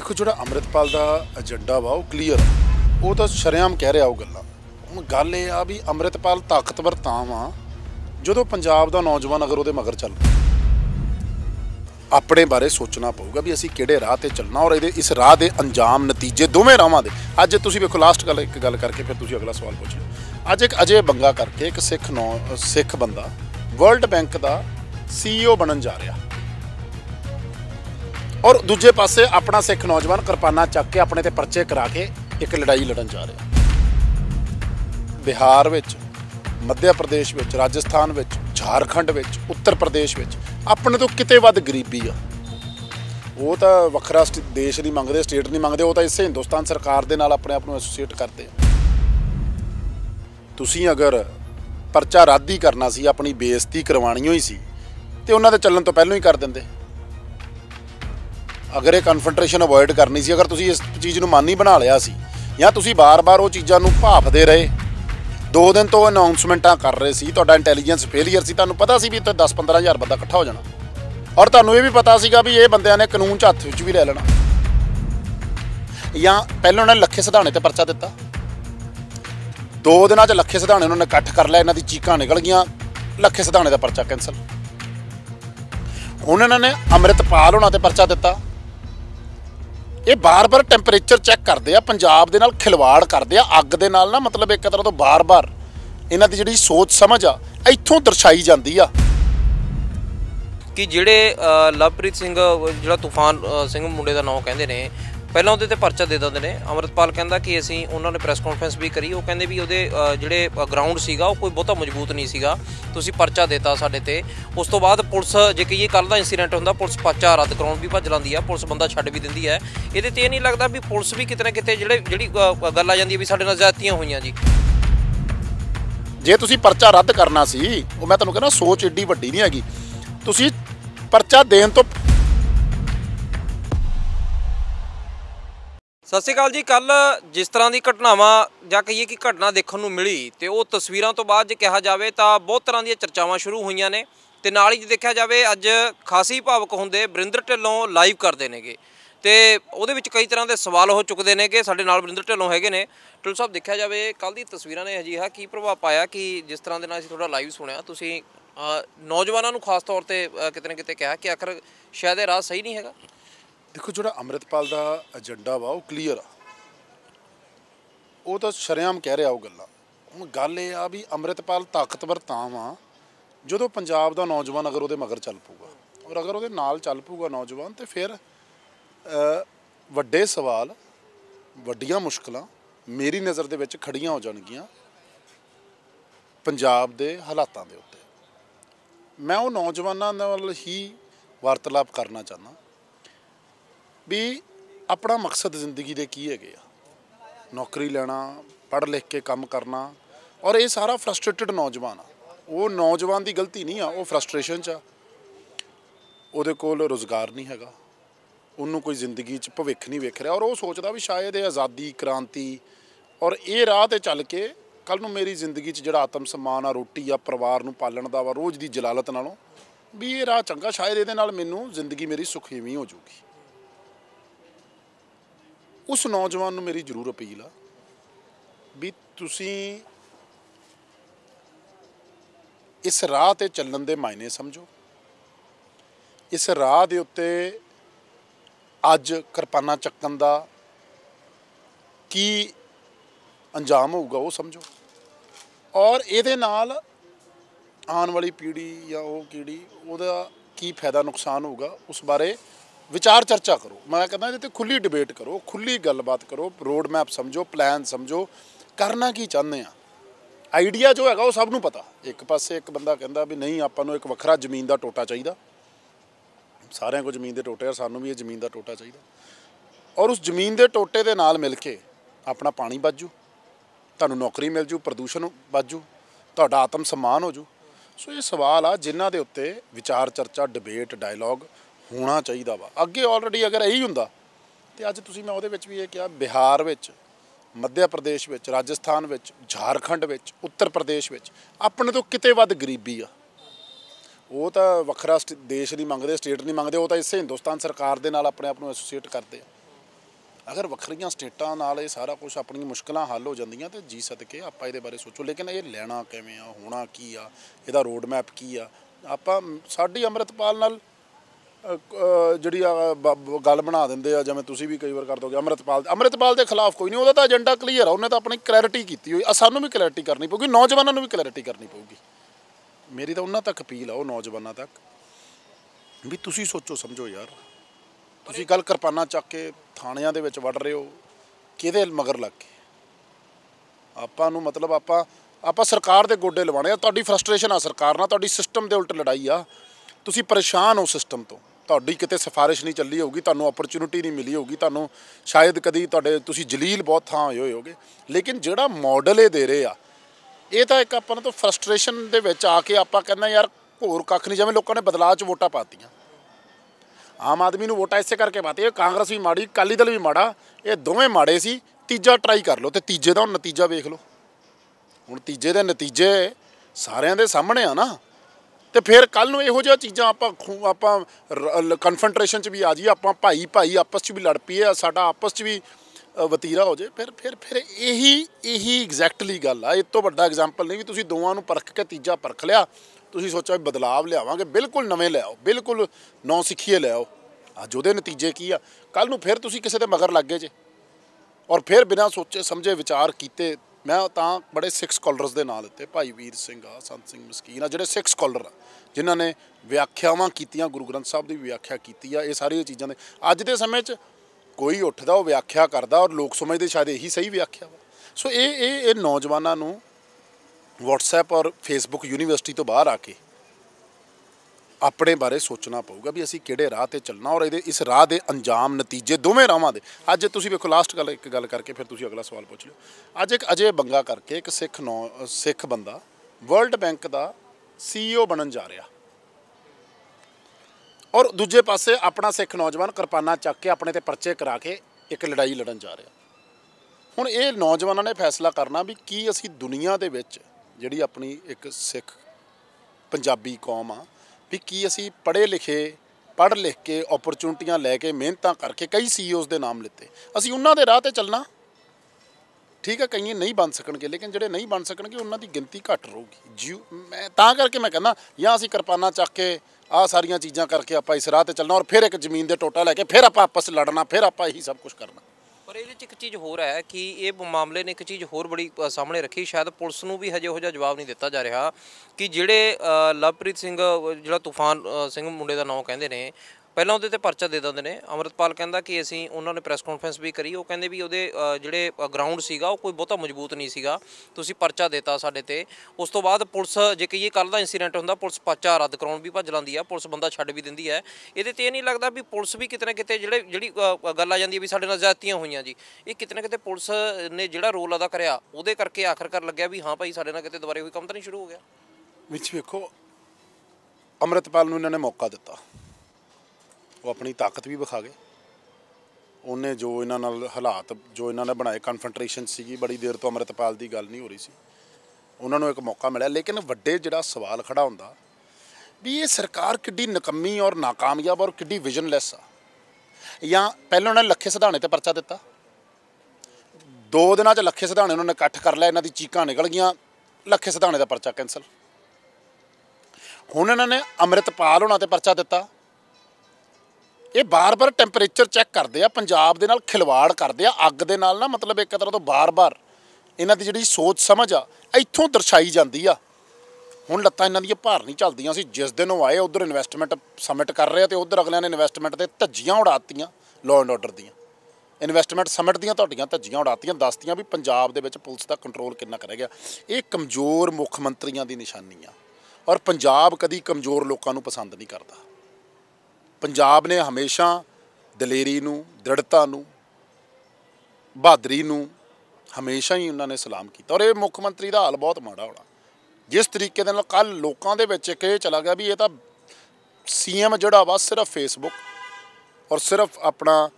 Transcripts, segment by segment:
ਦੇਖੋ ਜਿਹੜਾ ਅਮਰਿਤਪਾਲ ਦਾ ਏਜੰਡਾ ਵਾ ਉਹ ਕਲੀਅਰ ਉਹ ਤਾਂ ਸ਼ਰਿਆਮ ਕਹਿ ਰਿਹਾ ਉਹ ਗੱਲਾਂ ਹੁਣ ਗੱਲ ਇਹ ਆ ਵੀ ਅਮਰਿਤਪਾਲ ਤਾਕਤਵਰ ਤਾਂ ਵਾ ਜਦੋਂ ਪੰਜਾਬ ਦਾ ਨੌਜਵਾਨ ਅਗਰ ਉਹਦੇ ਮਗਰ ਚੱਲ ਆਪਣੇ ਬਾਰੇ ਸੋਚਣਾ ਪਊਗਾ ਵੀ ਅਸੀਂ ਕਿਹੜੇ ਰਾਹ ਤੇ ਚੱਲਣਾ ਔਰ ਇਹਦੇ ਇਸ ਰਾਹ ਦੇ ਅੰਜਾਮ ਨਤੀਜੇ ਦੋਵੇਂ ਰਾਹਾਂ ਦੇ ਅੱਜ ਤੁਸੀਂ ਵੇਖੋ ਲਾਸਟ ਗੱਲ ਇੱਕ ਗੱਲ ਕਰਕੇ ਫਿਰ ਤੁਸੀਂ ਅਗਲਾ ਸਵਾਲ ਪੁੱਛੋ ਅੱਜ ਇੱਕ ਅਜੇ ਬੰਗਾ ਕਰਕੇ ਇੱਕ ਸਿੱਖ ਨੌ ਸਿੱਖ ਬੰਦਾ ਵਰਲਡ ਬੈਂਕ ਦਾ ਸੀਈਓ ਬਣਨ ਜਾ ਰਿਹਾ ਔਰ ਦੂਜੇ ਪਾਸੇ ਆਪਣਾ ਸਿੱਖ ਨੌਜਵਾਨ ਕਿਰਪਾਨਾਂ ਚੱਕ ਕੇ ਆਪਣੇ ਤੇ ਪਰਚੇ ਕਰਾ ਕੇ ਇੱਕ ਲੜਾਈ ਲੜਨ ਜਾ ਰਿਹਾ ਬਿਹਾਰ ਵਿੱਚ ਮੱਧ ਪ੍ਰਦੇਸ਼ ਵਿੱਚ ਰਾਜਸਥਾਨ ਵਿੱਚ ਝਾਰਖੰਡ ਵਿੱਚ ਉੱਤਰ ਪ੍ਰਦੇਸ਼ ਵਿੱਚ ਆਪਣੇ ਤੋਂ ਕਿਤੇ ਵੱਧ ਗਰੀਬੀ ਆ ਉਹ ਤਾਂ ਵੱਖਰਾ ਦੇਸ਼ ਨਹੀਂ ਮੰਗਦੇ ਸਟੇਟ ਨਹੀਂ ਮੰਗਦੇ ਉਹ ਤਾਂ ਇਸੇ ਹਿੰਦੁਸਤਾਨ ਸਰਕਾਰ ਦੇ ਨਾਲ ਆਪਣੇ ਆਪ ਨੂੰ ਐਸੋਸੀਏਟ ਕਰਦੇ ਆ ਤੁਸੀਂ ਅਗਰ ਪਰਚਾ ਰਾਦੀ ਕਰਨਾ ਸੀ ਆਪਣੀ ਬੇਇੱਜ਼ਤੀ ਕਰਵਾਣੀ ਹੋਈ ਸੀ ਤੇ ਉਹਨਾਂ ਦੇ ਚੱਲਣ ਤੋਂ ਪਹਿਲਾਂ ਹੀ ਕਰ ਦਿੰਦੇ ਅਗਰ ਇਹ ਕਨਫਰੰਟੇਸ਼ਨ ਅਵੋਇਡ ਕਰਨੀ ਸੀ ਅਗਰ ਤੁਸੀਂ ਇਸ ਚੀਜ਼ ਨੂੰ ਮਾਨੀ ਬਣਾ ਲਿਆ ਸੀ ਜਾਂ ਤੁਸੀਂ ਬਾਰ-ਬਾਰ ਉਹ ਚੀਜ਼ਾਂ ਨੂੰ ਭਾਫਦੇ ਰਹੇ ਦੋ ਦਿਨ ਤੋਂ ਅਨਾਉਂਸਮੈਂਟਾਂ ਕਰ ਰਹੇ ਸੀ ਤੁਹਾਡਾ ਇੰਟੈਲੀਜੈਂਸ ਫੇਲੀਅਰ ਸੀ ਤੁਹਾਨੂੰ ਪਤਾ ਸੀ ਵੀ ਇੱਥੇ 10-15000 ਬੰਦਾ ਇਕੱਠਾ ਹੋ ਜਾਣਾ ਔਰ ਤੁਹਾਨੂੰ ਇਹ ਵੀ ਪਤਾ ਸੀਗਾ ਵੀ ਇਹ ਬੰਦਿਆਂ ਨੇ ਕਾਨੂੰਨ ਚ ਹੱਥ ਵਿੱਚ ਵੀ ਲੈ ਲੈਣਾ ਜਾਂ ਪਹਿਲਾਂ ਉਹਨਾਂ ਨੇ ਲੱਖੇ ਸਿਧਾਣੇ ਤੇ ਪਰਚਾ ਦਿੱਤਾ ਦੋ ਦਿਨਾਂ 'ਚ ਲੱਖੇ ਸਿਧਾਣੇ ਉਹਨਾਂ ਨੇ ਇਕੱਠ ਕਰ ਲਿਆ ਇਹਨਾਂ ਦੀ ਚੀਕਾਂ ਨਿਕਲ ਗਈਆਂ ਲੱਖੇ ਸਿਧਾਣੇ ਦਾ ਪਰਚਾ ਕੈਨਸਲ ਉਹਨਾਂ ਨੇ ਅਮਰਿਤਪਾਲ ਉਹਨਾਂ ਤੇ ਪਰਚਾ ਦਿੱਤਾ ਇਹ ਬਾਰ-ਬਾਰ ਟੈਂਪਰੇਚਰ ਚੈੱਕ ਕਰਦੇ ਆ ਪੰਜਾਬ ਦੇ ਨਾਲ ਖਿਲਵਾੜ ਕਰਦੇ ਆ ਅੱਗ ਦੇ ਨਾਲ ਨਾ ਮਤਲਬ ਇੱਕ ਤਰ੍ਹਾਂ ਤੋਂ ਬਾਰ-ਬਾਰ ਇਹਨਾਂ ਦੀ ਜਿਹੜੀ ਸੋਚ ਸਮਝ ਆ ਇੱਥੋਂ ਦਰਸਾਈ ਜਾਂਦੀ ਆ ਕਿ ਜਿਹੜੇ ਲਵਪ੍ਰੀਤ ਸਿੰਘ ਜਿਹੜਾ ਤੂਫਾਨ ਸਿੰਘ ਮੁੰਡੇ ਦਾ ਨਾਮ ਕਹਿੰਦੇ ਨੇ ਪਹਿਲਾਂ ਉਹਦੇ ਤੇ ਪਰਚਾ ਦੇ ਦਿੰਦੇ ਨੇ ਅਮਰਤਪਾਲ ਕਹਿੰਦਾ ਕਿ ਅਸੀਂ ਉਹਨਾਂ ਨੇ ਪ੍ਰੈਸ ਕਾਨਫਰੰਸ ਵੀ ਕਰੀ ਉਹ ਕਹਿੰਦੇ ਵੀ ਉਹਦੇ ਜਿਹੜੇ ਗਰਾਊਂਡ ਸੀਗਾ ਉਹ ਕੋਈ ਬਹੁਤਾ ਮਜ਼ਬੂਤ ਨਹੀਂ ਸੀਗਾ ਤੁਸੀਂ ਪਰਚਾ ਦਿੱਤਾ ਸਾਡੇ ਤੇ ਉਸ ਤੋਂ ਬਾਅਦ ਪੁਲਿਸ ਜੇ ਕਹੀਏ ਕੱਲ ਦਾ ਇਨਸੀਡੈਂਟ ਹੁੰਦਾ ਪੁਲਿਸ ਪਰਚਾ ਰੱਦ ਕਰਾਉਣ ਵੀ ਭੱਜ ਲੰਦੀ ਆ ਪੁਲਿਸ ਬੰਦਾ ਛੱਡ ਵੀ ਦਿੰਦੀ ਹੈ ਇਹਦੇ ਤੇ ਇਹ ਨਹੀਂ ਲੱਗਦਾ ਵੀ ਪੁਲਿਸ ਵੀ ਕਿਤੇ ਨਾ ਕਿਤੇ ਜਿਹੜੇ ਜਿਹੜੀ ਗੱਲ ਆ ਜਾਂਦੀ ਹੈ ਵੀ ਸਾਡੇ ਨਾਲ ਜ਼ਿਆਦਤੀਆਂ ਹੋਈਆਂ ਜੀ ਜੇ ਤੁਸੀਂ ਪਰਚਾ ਰੱਦ ਕਰਨਾ ਸੀ ਉਹ ਮੈਂ ਤੁਹਾਨੂੰ ਕਹਿੰਦਾ ਸੋਚ ਏਡੀ ਵੱਡੀ ਨਹੀਂ ਹੈਗੀ ਤੁਸੀਂ ਪਰਚਾ ਦੇਣ ਤੋਂ ਸਤਿ ਸ਼੍ਰੀ ਅਕਾਲ ਜੀ ਕੱਲ ਜਿਸ ਤਰ੍ਹਾਂ ਦੀ ਘਟਨਾਵਾਂ ਜਾਂ ਕਹੀਏ ਕਿ ਘਟਨਾ ਦੇਖਣ ਨੂੰ ਮਿਲੀ ਤੇ ਉਹ ਤਸਵੀਰਾਂ ਤੋਂ ਬਾਅਦ ਜੇ ਕਿਹਾ ਜਾਵੇ ਤਾਂ ਬਹੁਤ ਤਰ੍ਹਾਂ ਦੀਆਂ ਚਰਚਾਵਾਂ ਸ਼ੁਰੂ ਹੋਈਆਂ ਨੇ ਤੇ ਨਾਲ ਹੀ ਜੇ ਦੇਖਿਆ ਜਾਵੇ ਅੱਜ ਖਾਸੀ ਭਾਵਕ ਹੁੰਦੇ ਬਰਿੰਦਰ ਢਿੱਲੋਂ ਲਾਈਵ ਕਰਦੇ ਨੇਗੇ ਤੇ ਉਹਦੇ ਵਿੱਚ ਕਈ ਤਰ੍ਹਾਂ ਦੇ ਸਵਾਲ ਹੋ ਚੁੱਕਦੇ ਨੇ ਕਿ ਸਾਡੇ ਨਾਲ ਬਰਿੰਦਰ ਢਿੱਲੋਂ ਹੈਗੇ ਨੇ ਢਿੱਲੋਂ ਸਾਹਿਬ ਦੇਖਿਆ ਜਾਵੇ ਕੱਲ ਦੀ ਤਸਵੀਰਾਂ ਨੇ ਹਾ ਕੀ ਪ੍ਰਭਾਵ ਪਾਇਆ ਕਿ ਜਿਸ ਤਰ੍ਹਾਂ ਦੇ ਨਾਲ ਅਸੀਂ ਤੁਹਾਡਾ ਲਾਈਵ ਸੁਣਿਆ ਤੁਸੀਂ ਨੌਜਵਾਨਾਂ ਨੂੰ ਖਾਸ ਤੌਰ ਤੇ ਕਿਤੇ ਨਾ ਕਿਤੇ ਕਿਹਾ ਕਿ ਆਖਰ ਸ਼ਾਇਦ ਇਹ ਰਾਹ ਸਹੀ ਨਹੀਂ ਹੈਗਾ ਦੇਖੋ ਜਿਹੜਾ ਅਮਰਿਤਪਾਲ ਦਾ ਏਜੰਡਾ ਵਾ ਉਹ ਕਲੀਅਰ ਆ ਉਹ ਤਾਂ ਸ਼ਰਿਆਮ ਕਹਿ ਰਿਹਾ ਉਹ ਗੱਲਾਂ ਹੁਣ ਗੱਲ ਇਹ ਆ ਵੀ ਅਮਰਿਤਪਾਲ ਤਾਕਤਵਰ ਤਾਂ ਵਾ ਜਦੋਂ ਪੰਜਾਬ ਦਾ ਨੌਜਵਾਨ ਅਗਰ ਉਹਦੇ ਮਗਰ ਚੱਲ ਪੂਗਾ ਔਰ ਅਗਰ ਉਹਦੇ ਨਾਲ ਚੱਲ ਪੂਗਾ ਨੌਜਵਾਨ ਤੇ ਫਿਰ ਵੱਡੇ ਸਵਾਲ ਵੱਡੀਆਂ ਮੁਸ਼ਕਲਾਂ ਮੇਰੀ ਨਜ਼ਰ ਦੇ ਵਿੱਚ ਖੜੀਆਂ ਹੋ ਜਾਣਗੀਆਂ ਪੰਜਾਬ ਦੇ ਹਾਲਾਤਾਂ ਦੇ ਉੱਤੇ ਮੈਂ ਉਹ ਨੌਜਵਾਨਾਂ ਨਾਲ ਹੀ ਵਾਰਤਾਲਾਪ ਕਰਨਾ ਚਾਹੁੰਦਾ ਵੀ ਆਪਣਾ ਮਕਸਦ ਜ਼ਿੰਦਗੀ ਦੇ ਕੀ ਹੈਗੇ ਆ ਨੌਕਰੀ ਲੈਣਾ ਪੜ੍ਹ ਲਿਖ ਕੇ ਕੰਮ ਕਰਨਾ ਔਰ ਇਹ ਸਾਰਾ ਫਰਸਟ੍ਰੇਟਡ ਨੌਜਵਾਨ ਆ ਉਹ ਨੌਜਵਾਨ ਦੀ ਗਲਤੀ ਨਹੀਂ ਆ ਉਹ ਫਰਸਟ੍ਰੇਸ਼ਨ 'ਚ ਆ ਉਹਦੇ ਕੋਲ ਰੋਜ਼ਗਾਰ ਨਹੀਂ ਹੈਗਾ ਉਹਨੂੰ ਕੋਈ ਜ਼ਿੰਦਗੀ 'ਚ ਭਵਿੱਖ ਨਹੀਂ ਵੇਖ ਰਿਹਾ ਔਰ ਉਹ ਸੋਚਦਾ ਵੀ ਸ਼ਾਇਦ ਇਹ ਆਜ਼ਾਦੀ ਕ੍ਰਾਂਤੀ ਔਰ ਇਹ ਰਾਹ ਤੇ ਚੱਲ ਕੇ ਕੱਲ ਨੂੰ ਮੇਰੀ ਜ਼ਿੰਦਗੀ 'ਚ ਜਿਹੜਾ ਆਤਮ ਸਨਮਾਨ ਆ ਰੋਟੀ ਆ ਪਰਿਵਾਰ ਨੂੰ ਪਾਲਣ ਦਾ ਵਾ ਰੋਜ਼ ਦੀ ਜਲਾਲਤ ਨਾਲੋਂ ਵੀ ਇਹ ਰਾਹ ਚੰਗਾ ਸ਼ਾਇਦ ਇਹਦੇ ਨਾਲ ਮੈਨੂੰ ਜ਼ਿੰਦਗੀ ਮੇਰੀ ਸੁਖੀਵੀ ਹੋ ਜਾਊਗੀ ਉਸ ਨੌਜਵਾਨ ਨੂੰ ਮੇਰੀ ਜ਼ਰੂਰ ਅਪੀਲ ਆ ਵੀ ਤੁਸੀਂ ਇਸ ਰਾਹ ਤੇ ਚੱਲਣ ਦੇ ਮਾਇਨੇ ਸਮਝੋ ਇਸ ਰਾਹ ਦੇ ਉੱਤੇ ਅੱਜ ਕਿਰਪਾਨਾ ਚੱਕਣ ਦਾ ਕੀ ਅੰਜਾਮ ਹੋਊਗਾ ਉਹ ਸਮਝੋ ਔਰ ਇਹਦੇ ਨਾਲ ਆਉਣ ਵਾਲੀ ਪੀੜ੍ਹੀ ਜਾਂ ਉਹ ਕੀੜੀ ਉਹਦਾ ਕੀ ਫਾਇਦਾ ਨੁਕਸਾਨ ਹੋਊਗਾ ਉਸ ਬਾਰੇ ਵਿਚਾਰ ਚਰਚਾ ਕਰੋ ਮੈਂ ਕਹਿੰਦਾ ਇਹਦੇ ਤੇ ਖੁੱਲੀ ਡਿਬੇਟ ਕਰੋ ਖੁੱਲੀ ਗੱਲਬਾਤ ਕਰੋ ਰੋਡ ਮੈਪ ਸਮਝੋ ਪਲਾਨ ਸਮਝੋ ਕਰਨਾ ਕੀ ਚਾਹੁੰਦੇ ਆ ਆਈਡੀਆ ਜੋ ਹੈਗਾ ਉਹ ਸਭ ਨੂੰ ਪਤਾ ਇੱਕ ਪਾਸੇ ਇੱਕ ਬੰਦਾ ਕਹਿੰਦਾ ਵੀ ਨਹੀਂ ਆਪਾਂ ਨੂੰ ਇੱਕ ਵੱਖਰਾ ਜ਼ਮੀਨ ਦਾ ਟੋਟਾ ਚਾਹੀਦਾ ਸਾਰਿਆਂ ਕੋਲ ਜ਼ਮੀਨ ਦੇ ਟੋਟੇ ਆ ਸਾਨੂੰ ਵੀ ਇਹ ਜ਼ਮੀਨ ਦਾ ਟੋਟਾ ਚਾਹੀਦਾ ਔਰ ਉਸ ਜ਼ਮੀਨ ਦੇ ਟੋਟੇ ਦੇ ਨਾਲ ਮਿਲ ਕੇ ਆਪਣਾ ਪਾਣੀ ਬਾਜੂ ਤੁਹਾਨੂੰ ਨੌਕਰੀ ਮਿਲ ਜੂ ਪ੍ਰਦੂਸ਼ਣ ਬਾਜੂ ਤੁਹਾਡਾ ਆਤਮ ਸਨਮਾਨ ਹੋ ਜੂ ਸੋ ਇਹ ਸਵਾਲ ਆ ਜਿਨ੍ਹਾਂ ਦੇ ਉੱਤੇ ਵਿਚਾਰ ਚਰਚਾ ਡਿਬੇਟ ਡਾਇਲੌਗ ਹੋਣਾ ਚਾਹੀਦਾ ਵਾ ਅੱਗੇ ਆਲਰੇਡੀ ਅਗਰ ਇਹੀ ਹੁੰਦਾ ਤੇ ਅੱਜ ਤੁਸੀਂ ਮੈਂ ਉਹਦੇ ਵਿੱਚ ਵੀ ਇਹ ਕਿਹਾ ਬਿਹਾਰ ਵਿੱਚ ਮੱਧ ਪ੍ਰਦੇਸ਼ ਵਿੱਚ ਰਾਜਸਥਾਨ ਵਿੱਚ ਝਾਰਖੰਡ ਵਿੱਚ ਉੱਤਰ ਪ੍ਰਦੇਸ਼ ਵਿੱਚ ਆਪਣੇ ਤੋਂ ਕਿਤੇ ਵੱਧ ਗਰੀਬੀ ਆ ਉਹ ਤਾਂ ਵੱਖਰਾ ਦੇਸ਼ ਨਹੀਂ ਮੰਗਦੇ ਸਟੇਟ ਨਹੀਂ ਮੰਗਦੇ ਉਹ ਤਾਂ ਇਸੇ ਹਿੰਦੁਸਤਾਨ ਸਰਕਾਰ ਦੇ ਨਾਲ ਆਪਣੇ ਆਪ ਨੂੰ ਐਸੋਸੀਏਟ ਕਰਦੇ ਆ ਅਗਰ ਵੱਖਰੀਆਂ ਸਟੇਟਾਂ ਨਾਲ ਇਹ ਸਾਰਾ ਕੁਝ ਆਪਣੀਆਂ ਮੁਸ਼ਕਲਾਂ ਹੱਲ ਹੋ ਜਾਂਦੀਆਂ ਤੇ ਜੀ ਸਦਕੇ ਆਪਾਂ ਇਹਦੇ ਬਾਰੇ ਸੋਚੋ ਲੇਕਿਨ ਇਹ ਲੈਣਾ ਕਿਵੇਂ ਆ ਹੋਣਾ ਕੀ ਆ ਇਹਦਾ ਰੋਡ ਮੈਪ ਕੀ ਆ ਆਪਾਂ ਸਾਡੀ ਅਮਰਤਪਾਲ ਨਾਲ ਜਿਹੜੀ ਆ ਗੱਲ ਬਣਾ ਦਿੰਦੇ ਆ ਜਿਵੇਂ ਤੁਸੀਂ ਵੀ ਕਈ ਵਾਰ ਕਰਦੇ ਹੋਗੇ ਅਮਰਿਤਪਾਲ ਅਮਰਿਤਪਾਲ ਦੇ ਖਿਲਾਫ ਕੋਈ ਨਹੀਂ ਉਹਦਾ ਤਾਂ ਏਜੰਡਾ ਕਲੀਅਰ ਆ ਉਹਨੇ ਤਾਂ ਆਪਣੀ ਕਲੈਰਿਟੀ ਕੀਤੀ ਹੋਈ ਸਾਨੂੰ ਵੀ ਕਲੈਰਿਟੀ ਕਰਨੀ ਪਊਗੀ ਨੌਜਵਾਨਾਂ ਨੂੰ ਵੀ ਕਲੈਰਿਟੀ ਕਰਨੀ ਪਊਗੀ ਮੇਰੀ ਤਾਂ ਉਹਨਾਂ ਤੱਕ ਅਪੀਲ ਆ ਉਹ ਨੌਜਵਾਨਾਂ ਤੱਕ ਵੀ ਤੁਸੀਂ ਸੋਚੋ ਸਮਝੋ ਯਾਰ ਤੁਸੀਂ ਗੱਲ ਕਿਰਪਾਨਾਂ ਚੱਕ ਕੇ ਥਾਣਿਆਂ ਦੇ ਵਿੱਚ ਵੜ ਰਹੇ ਹੋ ਕਿਹਦੇ ਮਗਰ ਲੱਗ ਕੇ ਆਪਾਂ ਨੂੰ ਮਤਲਬ ਆਪਾਂ ਆਪਾਂ ਸਰਕਾਰ ਦੇ ਗੋਡੇ ਲਵਾਣੇ ਆ ਤੁਹਾਡੀ ਫਰਸਟ੍ਰੇਸ਼ਨ ਆ ਸਰਕਾਰ ਨਾਲ ਤੁਹਾਡੀ ਸਿਸਟਮ ਦੇ ਉਲਟ ਲੜਾਈ ਆ ਤੁਸੀਂ ਪਰੇਸ਼ਾਨ ਹੋ ਸਿਸਟਮ ਤੋਂ ਤੁਹਾਡੀ ਕਿਤੇ ਸਿਫਾਰਿਸ਼ ਨਹੀਂ ਚੱਲੀ ਹੋਊਗੀ ਤੁਹਾਨੂੰ ਓਪਰਚੁਨਿਟੀ ਨਹੀਂ ਮਿਲੀ ਹੋਊਗੀ ਤੁਹਾਨੂੰ ਸ਼ਾਇਦ ਕਦੀ ਤੁਹਾਡੇ ਤੁਸੀਂ ਜਲੀਲ ਬਹੁਤ ਥਾਂ ਹੋਏ ਹੋਗੇ ਲੇਕਿਨ ਜਿਹੜਾ ਮਾਡਲ ਇਹ ਦੇ ਰਹੇ ਆ ਇਹ ਤਾਂ ਇੱਕ ਆਪਾਂ ਨੂੰ ਤਾਂ ਫਰਸਟ੍ਰੇਸ਼ਨ ਦੇ ਵਿੱਚ ਆ ਕੇ ਆਪਾਂ ਕਹਿੰਦਾ ਯਾਰ ਹੋਰ ਕੱਖ ਨਹੀਂ ਜਿਵੇਂ ਲੋਕਾਂ ਨੇ ਬਦਲਾਅ 'ਚ ਵੋਟਾਂ ਪਾਤੀਆਂ ਆਮ ਆਦਮੀ ਨੂੰ ਵੋਟਾਂ ਇਸੇ ਕਰਕੇ ਪਾਤੀ ਇਹ ਕਾਂਗਰਸ ਵੀ ਮਾੜੀ ਕਾਲੀ ਦਲ ਵੀ ਮਾੜਾ ਇਹ ਦੋਵੇਂ ਮਾੜੇ ਸੀ ਤੀਜਾ ਟਰਾਈ ਕਰ ਲਓ ਤੇ ਤੀਜੇ ਦਾ ਨਤੀਜਾ ਵੇਖ ਲਓ ਹੁਣ ਤੀਜੇ ਦੇ ਨਤੀਜੇ ਸਾਰਿਆਂ ਦੇ ਸਾਹਮਣੇ ਆ ਨਾ ਤੇ ਫਿਰ ਕੱਲ ਨੂੰ ਇਹੋ ਜਿਹਾ ਚੀਜ਼ਾਂ ਆਪਾਂ ਆਪਾਂ ਕਨਫਰੰਟੇਸ਼ਨ 'ਚ ਵੀ ਆ ਜੀ ਆਪਾਂ ਭਾਈ ਭਾਈ ਆਪਸ 'ਚ ਵੀ ਲੜ ਪਈਏ ਸਾਡਾ ਆਪਸ 'ਚ ਵੀ ਵਤੀਰਾ ਹੋ ਜੇ ਫਿਰ ਫਿਰ ਫਿਰ ਇਹੀ ਇਹੀ ਐਗਜ਼ੈਕਟਲੀ ਗੱਲ ਆ ਇਸ ਤੋਂ ਵੱਡਾ ਐਗਜ਼ਾਮਪਲ ਨਹੀਂ ਵੀ ਤੁਸੀਂ ਦੋਵਾਂ ਨੂੰ ਪਰਖ ਕੇ ਤੀਜਾ ਪਰਖ ਲਿਆ ਤੁਸੀਂ ਸੋਚਿਆ ਵੀ ਲਿਆਵਾਂਗੇ ਬਿਲਕੁਲ ਨਵੇਂ ਲਿਆਓ ਬਿਲਕੁਲ ਨੌ ਸਿੱਖੀਏ ਲਿਆਓ ਅੱਜ ਉਹਦੇ ਨਤੀਜੇ ਕੀ ਆ ਕੱਲ ਨੂੰ ਫਿਰ ਤੁਸੀਂ ਕਿਸੇ ਦੇ ਮਗਰ ਲੱਗ ਗਏ ਜੇ ਔਰ ਫਿਰ ਬਿਨਾਂ ਸੋਚੇ ਸਮਝੇ ਵਿਚਾਰ ਕੀਤੇ ਮੈਂ ਤਾਂ ਬੜੇ ਸਿਕਸ ਸਕਾਲਰਸ ਦੇ ਨਾਂ ਲਿੱਤੇ ਭਾਈ ਵੀਰ ਸਿੰਘ ਆ ਸੰਤ ਸਿੰਘ ਮਸਕੀਨ ਆ ਜਿਹੜੇ ਸਿਕਸ ਸਕਾਲਰ ਆ ਜਿਨ੍ਹਾਂ ਨੇ ਵਿਆਖਿਆਵਾਂ ਕੀਤੀਆਂ ਗੁਰੂ ਗ੍ਰੰਥ ਸਾਹਿਬ ਦੀ ਵਿਆਖਿਆ ਕੀਤੀ ਆ ਇਹ ਸਾਰੀਆਂ ਚੀਜ਼ਾਂ ਦੇ ਅੱਜ ਦੇ ਸਮੇਂ 'ਚ ਕੋਈ ਉੱਠਦਾ ਉਹ ਵਿਆਖਿਆ ਕਰਦਾ ਔਰ ਲੋਕ ਸਮਝਦੇ ਸ਼ਾਇਦ ਇਹੀ ਸਹੀ ਵਿਆਖਿਆ ਵਾ ਸੋ ਇਹ ਇਹ ਇਹ ਨੌਜਵਾਨਾਂ ਨੂੰ WhatsApp ਔਰ Facebook ਯੂਨੀਵਰਸਿਟੀ ਤੋਂ ਬਾਹਰ ਆ ਕੇ ਆਪਣੇ ਬਾਰੇ ਸੋਚਣਾ ਪਊਗਾ ਵੀ ਅਸੀਂ ਕਿਹੜੇ ਰਾਹ ਤੇ ਚੱਲਣਾ ਔਰ ਇਹਦੇ ਇਸ ਰਾਹ ਦੇ ਅੰਜਾਮ ਨਤੀਜੇ ਦੋਵੇਂ ਰਾਹਾਂ ਦੇ ਅੱਜ ਤੁਸੀਂ ਵੇਖੋ ਲਾਸਟ ਗੱਲ ਇੱਕ ਗੱਲ ਕਰਕੇ ਫਿਰ ਤੁਸੀਂ ਅਗਲਾ ਸਵਾਲ ਪੁੱਛ ਲਿਓ ਅੱਜ ਇੱਕ ਅਜੇ ਬੰਗਾ ਕਰਕੇ ਇੱਕ ਸਿੱਖ ਨੌ ਸਿੱਖ ਬੰਦਾ ਵਰਲਡ ਬੈਂਕ ਦਾ ਸੀਈਓ e ਬਣਨ ਜਾ ਰਿਹਾ ਔਰ ਦੂਜੇ ਪਾਸੇ ਆਪਣਾ ਸਿੱਖ ਨੌਜਵਾਨ ਕਿਰਪਾਨਾ ਚੱਕ ਕੇ ਆਪਣੇ ਤੇ ਪਰਚੇ ਕਰਾ ਕੇ ਇੱਕ ਲੜਾਈ ਲੜਨ ਜਾ ਰਿਹਾ ਹੁਣ ਇਹ ਨੌਜਵਾਨਾਂ ਨੇ ਫੈਸਲਾ ਕਰਨਾ ਵੀ ਕੀ ਅਸੀਂ ਦੁਨੀਆ ਦੇ ਵਿੱਚ ਜਿਹੜੀ ਆਪਣੀ ਇੱਕ ਸਿੱਖ ਪੰਜਾਬੀ ਕੌਮ ਆ ਵੀ ਕੀ ਅਸੀਂ ਪੜ੍ਹੇ ਲਿਖੇ ਪੜ੍ਹ ਲਿਖ ਕੇ ਓਪਰਚੁਨਿਟੀਆਂ ਲੈ ਕੇ ਮਿਹਨਤਾਂ ਕਰਕੇ ਕਈ ਸੀਈਓਜ਼ ਦੇ ਨਾਮ ਲਿੱਤੇ ਅਸੀਂ ਉਹਨਾਂ ਦੇ ਰਾਹ ਤੇ ਚੱਲਣਾ ਠੀਕ ਹੈ ਕਈ ਨਹੀਂ ਬਣ ਸਕਣਗੇ ਲੇਕਿਨ ਜਿਹੜੇ ਨਹੀਂ ਬਣ ਸਕਣਗੇ ਉਹਨਾਂ ਦੀ ਗਿਣਤੀ ਘੱਟ ਰਹੂਗੀ ਜੀ ਮੈਂ ਤਾਂ ਕਰਕੇ ਮੈਂ ਕਹਿੰਦਾ ਜਾਂ ਅਸੀਂ ਕਿਰਪਾਨਾਂ ਚੱਕ ਕੇ ਆਹ ਸਾਰੀਆਂ ਚੀਜ਼ਾਂ ਕਰਕੇ ਆਪਾਂ ਇਸ ਰਾਹ ਤੇ ਚੱਲਣਾ ਔਰ ਫਿਰ ਇੱਕ ਜ਼ਮੀਨ ਦੇ ਟੋਟਾ ਲੈ ਕੇ ਫਿਰ ਆਪਾਂ ਆਪਸ ਲੜਨਾ ਫਿਰ ਆਪਾਂ ਇਹੀ ਸਭ ਕੁਝ ਕਰਨਾ ਪਰ ਇਹਦੇ ਵਿੱਚ ਇੱਕ ਚੀਜ਼ ਹੋਰ ਹੈ ਕਿ ਇਹ ਮਾਮਲੇ ਨੇ ਇੱਕ ਚੀਜ਼ ਹੋਰ ਬੜੀ ਸਾਹਮਣੇ ਰੱਖੀ ਸ਼ਾਇਦ ਪੁਲਿਸ ਨੂੰ ਵੀ ਹਜੇ ਉਹ ਜਿਹਾ ਜਵਾਬ ਨਹੀਂ ਦਿੱਤਾ ਜਾ ਰਿਹਾ ਕਿ ਜਿਹੜੇ ਲਵਪ੍ਰੀਤ ਸਿੰਘ ਜਿਹੜਾ ਤੂਫਾਨ ਸਿੰਘ ਮੁੰਡੇ ਦਾ ਨਾਮ ਕਹਿੰਦੇ ਨੇ ਪਹਿਲਾਂ ਉਹਦੇ ਤੇ ਪਰਚਾ ਦੇ ਦਿੰਦੇ ਨੇ ਅਮਰਤਪਾਲ ਕਹਿੰਦਾ ਕਿ ਅਸੀਂ ਉਹਨਾਂ ਨੇ ਪ੍ਰੈਸ ਕਾਨਫਰੰਸ ਵੀ ਕਰੀ ਉਹ ਕਹਿੰਦੇ ਵੀ ਉਹਦੇ ਜਿਹੜੇ ਗਰਾਊਂਡ ਸੀਗਾ ਉਹ ਕੋਈ ਬਹੁਤਾ ਮਜ਼ਬੂਤ ਨਹੀਂ ਸੀਗਾ ਤੁਸੀਂ ਪਰਚਾ ਦਿੱਤਾ ਸਾਡੇ ਤੇ ਉਸ ਤੋਂ ਬਾਅਦ ਪੁਲਿਸ ਜੇ ਕਹੀਏ ਕੱਲ ਦਾ ਇਨਸੀਡੈਂਟ ਹੁੰਦਾ ਪੁਲਿਸ ਪਰਚਾ ਰੱਦ ਕਰਾਉਣ ਵੀ ਭੱਜ ਲਾਂਦੀ ਆ ਪੁਲਿਸ ਬੰਦਾ ਛੱਡ ਵੀ ਦਿੰਦੀ ਹੈ ਇਹਦੇ ਤੇ ਇਹ ਨਹੀਂ ਲੱਗਦਾ ਵੀ ਪੁਲਿਸ ਵੀ ਕਿਤੇ ਨਾ ਕਿਤੇ ਜਿਹੜੇ ਜਿਹੜੀ ਗੱਲ ਆ ਜਾਂਦੀ ਹੈ ਵੀ ਸਾਡੇ ਨਾਲ ਜ਼ਿਆਦਤੀਆਂ ਹੋਈਆਂ ਜੀ ਇਹ ਕਿਤੇ ਨਾ ਕਿਤੇ ਪੁਲਿਸ ਨੇ ਜਿਹੜਾ ਰੋਲ ਅਦਾ ਕਰਿਆ ਉਹਦੇ ਕਰਕੇ ਆਖਰਕਾਰ ਲੱਗਿਆ ਵੀ ਹਾਂ ਭਾਈ ਸਾਡੇ ਨਾਲ ਕਿਤੇ ਦੁਬਾਰੇ ਕੋਈ ਕੰਮ ਤਾਂ ਨਹੀਂ ਸ਼ੁਰੂ ਹੋ ਗਿਆ ਵਿੱਚ ਵੇਖੋ ਅਮਰਤਪਾਲ ਨੂੰ ਇਹਨਾਂ ਨੇ ਮੌਕਾ ਦਿੱਤਾ ਉਹ ਆਪਣੀ ਤਾਕਤ ਵੀ ਵਿਖਾ ਗਏ ਉਹਨੇ ਜੋ ਇਹਨਾਂ ਨਾਲ ਹਾਲਾਤ ਜੋ ਇਹਨਾਂ ਨੇ ਬਣਾਏ ਕਨਫਰੰਟੇਸ਼ਨ ਸੀਗੀ ਬੜੀ ਦੇਰ ਤੋਂ ਅਮਰਤਪਾਲ ਦੀ ਗੱਲ ਨਹੀਂ ਹੋ ਰਹੀ ਸੀ ਉਹਨਾਂ ਨੂੰ ਇੱਕ ਮੌਕਾ ਮਿਲਿਆ ਲੇਕਿਨ ਵੱਡੇ ਜਿਹੜਾ ਸਵਾਲ ਖੜਾ ਹੁੰਦਾ ਵੀ ਇਹ ਸਰਕਾਰ ਕਿੱਡੀ ਨਕੰਮੀ ਔਰ ਨਾਕਾਮਯਾਬ ਔਰ ਕਿੱਡੀ ਵਿਜ਼ਨਲੈਸ ਆ ਜਾਂ ਪਹਿਲਾਂ ਉਹਨਾਂ ਲੱਖੇ ਸਿਧਾਣੇ ਤੇ ਪਰਚਾ ਦਿੱਤਾ ਦੋ ਦਿਨਾਂ 'ਚ ਲੱਖੇ ਸਿਧਾਣੇ ਉਹਨਾਂ ਨੇ ਇਕੱਠ ਕਰ ਲਿਆ ਇਹਨਾਂ ਦੀ ਚੀਕਾਂ ਨਿਕਲ ਗਈਆਂ ਲੱਖੇ ਸਿਧਾਣੇ ਦਾ ਪਰਚਾ ਕੈਨਸਲ ਹੁਣ ਇਹਨਾਂ ਨੇ ਅਮਰਿਤਪਾਲ ਹੋਣਾ ਤੇ ਪਰਚਾ ਦਿੱਤਾ ਇਹ ਬਾਰ-ਬਾਰ ਟੈਂਪਰੇਚਰ ਚੈੱਕ ਕਰਦੇ ਆ ਪੰਜਾਬ ਦੇ ਨਾਲ ਖਿਲਵਾੜ ਕਰਦੇ ਆ ਅੱਗ ਦੇ ਨਾਲ ਨਾ ਮਤਲਬ ਇੱਕ ਤਰ੍ਹਾਂ ਤੋਂ ਬਾਰ-ਬਾਰ ਇਹਨਾਂ ਦੀ ਜਿਹੜੀ ਸੋਚ ਸਮਝ ਆ ਇੱਥੋਂ ਦਰਸਾਈ ਜਾਂਦੀ ਆ ਹੁਣ ਲੱਤਾਂ ਇਹਨਾਂ ਦੀਆਂ ਭਾਰ ਨਹੀਂ ਚੱਲਦੀਆਂ ਸੀ ਜਿਸ ਦਿਨ ਉਹ ਆਏ ਉਧਰ ਇਨਵੈਸਟਮੈਂਟ ਸਮਿਟ ਕਰ ਰਹੇ ਆ ਤੇ ਉਧਰ ਅਗਲਿਆਂ ਨੇ ਇਨਵੈਸਟਮੈਂਟ ਤੇ ਧੱਜੀਆਂ ਉਡਾਤੀਆਂ ਲਾਅ ਐਂਡ ਆਰਡਰ ਦੀਆਂ ਇਨਵੈਸਟਮੈਂਟ ਸਮਿਟ ਦੀਆਂ ਤੁਹਾਡੀਆਂ ਧੱਜੀਆਂ ਉਡਾਤੀਆਂ ਦੱਸਤੀਆਂ ਵੀ ਪੰਜਾਬ ਦੇ ਵਿੱਚ ਪੁਲਿਸ ਦਾ ਕੰਟਰੋਲ ਕਿੰਨਾ ਕਰ ਗਿਆ ਇਹ ਕਮਜ਼ੋਰ ਮੁੱਖ ਮੰਤਰੀਆਂ ਦੀ ਨਿਸ਼ਾਨੀ ਆ ਔਰ ਪੰਜਾਬ ਕਦੀ ਕਮਜ਼ੋਰ ਲੋਕਾਂ ਨੂੰ ਪਸੰਦ ਨਹੀਂ ਕਰਦਾ ਪੰਜਾਬ ਨੇ ਹਮੇਸ਼ਾ ਦਲੇਰੀ ਨੂੰ ਦ੍ਰਿੜਤਾ ਨੂੰ ਬਹਾਦਰੀ ਨੂੰ ਹਮੇਸ਼ਾ ਹੀ ਉਹਨਾਂ ਨੇ ਸਲਾਮ ਕੀਤਾ ਔਰ ਇਹ ਮੁੱਖ ਮੰਤਰੀ ਦਾ ਹਾਲ ਬਹੁਤ ਮਾੜਾ ਹੋਣਾ ਜਿਸ ਤਰੀਕੇ ਦੇ ਨਾਲ ਕੱਲ ਲੋਕਾਂ ਦੇ ਵਿੱਚ ਇੱਕ ਇਹ ਚਲਾ ਗਿਆ ਵੀ ਇਹ ਤਾਂ ਸੀਐਮ ਜਿਹੜਾ ਵਾ ਸਿਰਫ ਫੇਸਬੁੱਕ ਔਰ ਸਿਰਫ ਆਪਣਾ